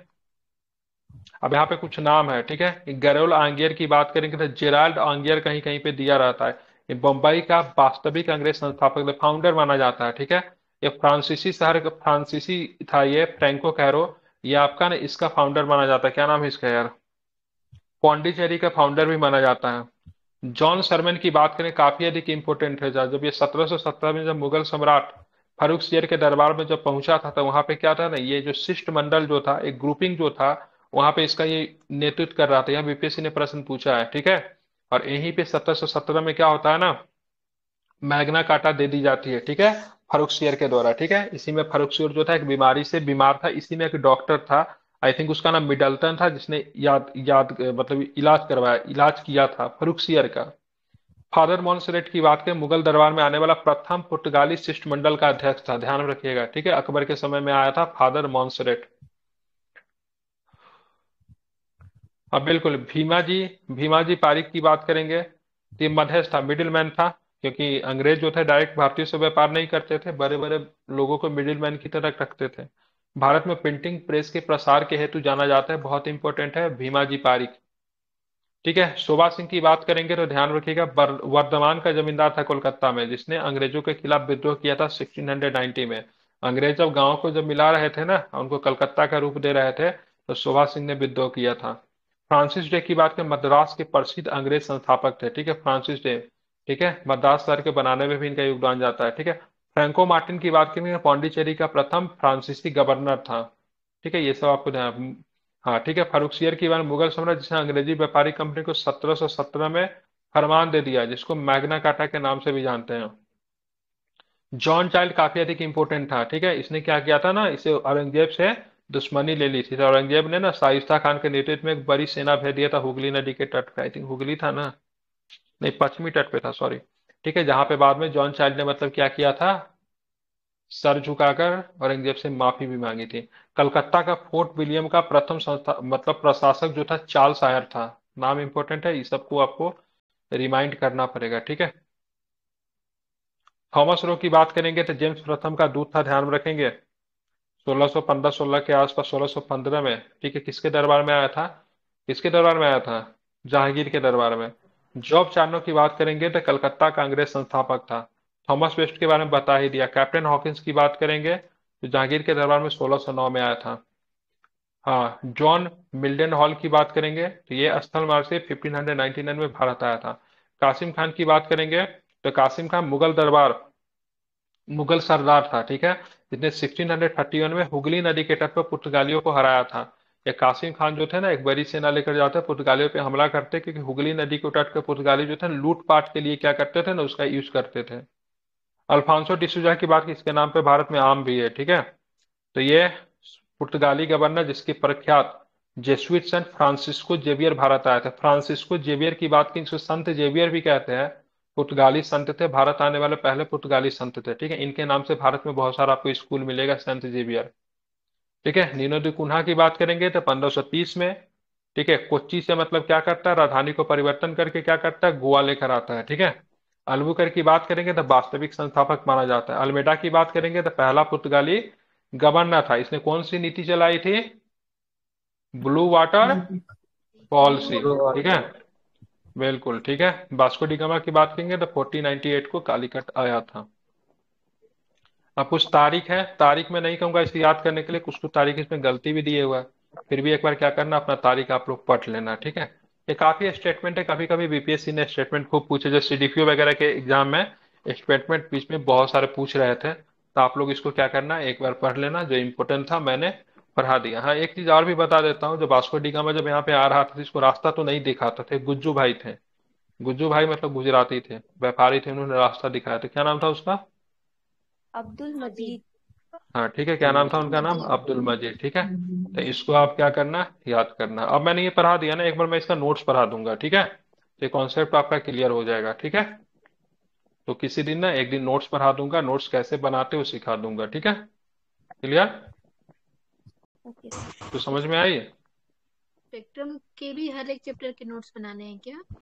अब यहाँ पे कुछ नाम है ठीक है गरोल आंगियर की बात करेंगे तो जेराल्ड आंगियर कहीं कहीं पे दिया रहता है ये बम्बई का वास्तविक अंग्रेज संस्थापक फाउंडर मतलब माना जाता है ठीक है ये फ्रांसीसी शहर का फ्रांसीसी था ये फ्रेंको कैरो ये आपका ना इसका फाउंडर माना जाता है क्या नाम है इसका यार पौंडीचेरी का फाउंडर भी माना जाता है जॉन सरमेन की बात करें काफी अधिक इंपोर्टेंट है जब ये सत्रह में जब मुगल सम्राट फरुख सियर के दरबार में जब पहुंचा था तो वहां पे क्या था ना ये जो शिष्टमंडल जो था एक ग्रुपिंग जो था वहां पे इसका ये नेतृत्व कर रहा था यहाँ बीपीएससी ने प्रश्न पूछा है ठीक है और यहीं पे सत्रह सत्रह में क्या होता है ना मैग्ना काटा दे दी जाती है ठीक है सियर के द्वारा ठीक है इसी में सियर जो था एक बीमारी से बीमार था इसी में एक डॉक्टर था आई थिंक उसका नाम मिडल्टन था जिसने याद याद मतलब इलाज करवाया इलाज किया था सियर का फादर मॉन्सरेट की बात करें मुगल दरबार में आने वाला प्रथम पुर्तगाली शिष्टमंडल का अध्यक्ष था ध्यान रखिएगा ठीक है अकबर के समय में आया था फादर मॉन्सरेट अब हाँ, बिल्कुल भीमा जी भीमा जी पारिक की बात करेंगे तो ये मध्यस्थ था मिडिल मैन था क्योंकि अंग्रेज जो थे डायरेक्ट भारतीय से व्यापार नहीं करते थे बड़े बड़े लोगों को मिडिल मैन की तरह रखते थे भारत में प्रिंटिंग प्रेस के प्रसार के हेतु जाना जाता है बहुत इंपॉर्टेंट है भीमा जी पारिक ठीक है शोभा सिंह की बात करेंगे तो ध्यान रखिएगा वर्धमान का जमींदार था कोलकाता में जिसने अंग्रेजों के खिलाफ विद्रोह किया था सिक्सटीन में अंग्रेज जब गांव को जब मिला रहे थे ना उनको कलकत्ता का रूप दे रहे थे तो शोभा सिंह ने विद्रोह किया था फ्रांसिस डे की बात करें मद्रास के प्रसिद्ध अंग्रेज संस्थापक थे ठीक है फ्रांसिस डे ठीक है मद्रास शहर के बनाने में भी इनका योगदान जाता है ठीक है फ्रेंको मार्टिन की बात करें पौंडीचेरी का प्रथम फ्रांसिसी गवर्नर था ठीक है ये सब आपको ध्यान हाँ ठीक है फरुखसियर की बार मुगल सम्राट जिसने अंग्रेजी व्यापारी कंपनी को सत्रह में फरमान दे दिया जिसको मैग्ना काटा के नाम से भी जानते हैं जॉन चाइल्ड काफी अधिक इंपोर्टेंट था ठीक है इसने क्या किया था ना इसे औरंगजेब से दुश्मनी ले ली थी तो औरंगजेब ने ना शाइस्ता खान के नेतृत्व में एक बड़ी सेना भेज दिया था हुगली नदी के तट पे आई थिंक हुगली था ना नहीं पश्चिमी तट पे था सॉरी ठीक है जहां पे बाद में जॉन चाइल्ड ने मतलब क्या किया था सर झुकाकर औरंगजेब से माफी भी मांगी थी कलकत्ता का फोर्ट विलियम का प्रथम संस्था मतलब प्रशासक जो था चार्ल्स आयर था नाम इंपोर्टेंट है ये सबको आपको रिमाइंड करना पड़ेगा ठीक है थॉमस रो की बात करेंगे तो जेम्स प्रथम का दूत था ध्यान में रखेंगे 1615 16 के आसपास 1615 में ठीक है किसके दरबार में आया था किसके दरबार में आया था जहांगीर के दरबार में जॉब चार्नो की बात करेंगे तो कलकत्ता का अंग्रेज संस्थापक था थॉमस वेस्ट के बारे में बता ही दिया कैप्टन हॉकिंस की बात करेंगे तो जहांगीर के दरबार में 1609 में आया था हाँ जॉन मिल्डन हॉल की बात करेंगे तो ये स्थल मार्ग से फिफ्टीन में भारत आया था कासिम खान की बात करेंगे तो कासिम खान मुगल दरबार मुगल सरदार था ठीक है जिसने 1631 में हुगली नदी के तट पर पुर्तगालियों को हराया था या कासिम खान जो थे ना एक बड़ी सेना लेकर जाते हैं पुर्तगालियों पे हमला करते क्योंकि हुगली नदी को तट के पुर्तगाली जो थे लूटपाट के लिए क्या करते थे ना उसका यूज करते थे अल्फांसो डिसूजा की बात इसके नाम पे भारत में आम भी है ठीक है तो ये पुर्तगाली गवर्नर जिसकी प्रख्यात Jesuit saint Francisco Xavier Bharat आया था फ्रांसिस्को जेवियर की बात की संत जेवियर भी कहते हैं पुर्तगाली संत थे भारत आने वाले पहले पुर्तगाली संत थे ठीक है इनके नाम से भारत में बहुत सारा आपको स्कूल मिलेगा संत जेवियर ठीक है नीनो दी कुन्हा की बात करेंगे तो 1530 में ठीक है कोच्चि से मतलब क्या करता है राजधानी को परिवर्तन करके क्या करता है गोवा लेकर आता है ठीक है अलबुकर की बात करेंगे तो वास्तविक संस्थापक माना जाता है अल्मेडा की बात करेंगे तो पहला पुर्तगाली गवर्नर था इसने कौन सी नीति चलाई थी ब्लू वाटर पॉलिसी ठीक है बिल्कुल ठीक है वास्को डिगामा की बात करेंगे तो 1498 को कालीकट आया था अब कुछ तारीख है तारीख में नहीं कहूंगा इसे याद करने के लिए कुछ कुछ तारीख इसमें गलती भी दिए हुआ है फिर भी एक बार क्या करना अपना तारीख आप लोग पढ़ लेना ठीक है ये काफी स्टेटमेंट है कभी कभी बीपीएससी ने स्टेटमेंट खूब पूछे जैसे डीपीओ वगैरह के एग्जाम में स्टेटमेंट बीच में बहुत सारे पूछ रहे थे तो आप लोग इसको क्या करना एक बार पढ़ लेना जो इम्पोर्टेंट था मैंने पढ़ा दिया हाँ एक चीज और भी बता देता हूँ जो बास्को डीगा में जब यहाँ पे आ रहा था तो इसको रास्ता तो नहीं दिखाते थे गुज्जू भाई थे गुज्जू भाई मतलब गुजराती थे व्यापारी थे उन्होंने रास्ता दिखाया था तो क्या नाम था उसका अब्दुल मजीद हाँ ठीक है क्या नाम था उनका नाम अब्दुल मजीद ठीक है तो इसको आप क्या करना याद करना अब मैंने ये पढ़ा दिया ना एक बार मैं इसका नोट्स पढ़ा दूंगा ठीक है तो ये कॉन्सेप्ट आपका क्लियर हो जाएगा ठीक है तो किसी दिन ना एक दिन नोट्स पढ़ा दूंगा नोट्स कैसे बनाते हो सिखा दूंगा ठीक है क्लियर ओके तो समझ में आई स्पेक्ट्रम के भी हर एक चैप्टर के नोट्स बनाने हैं क्या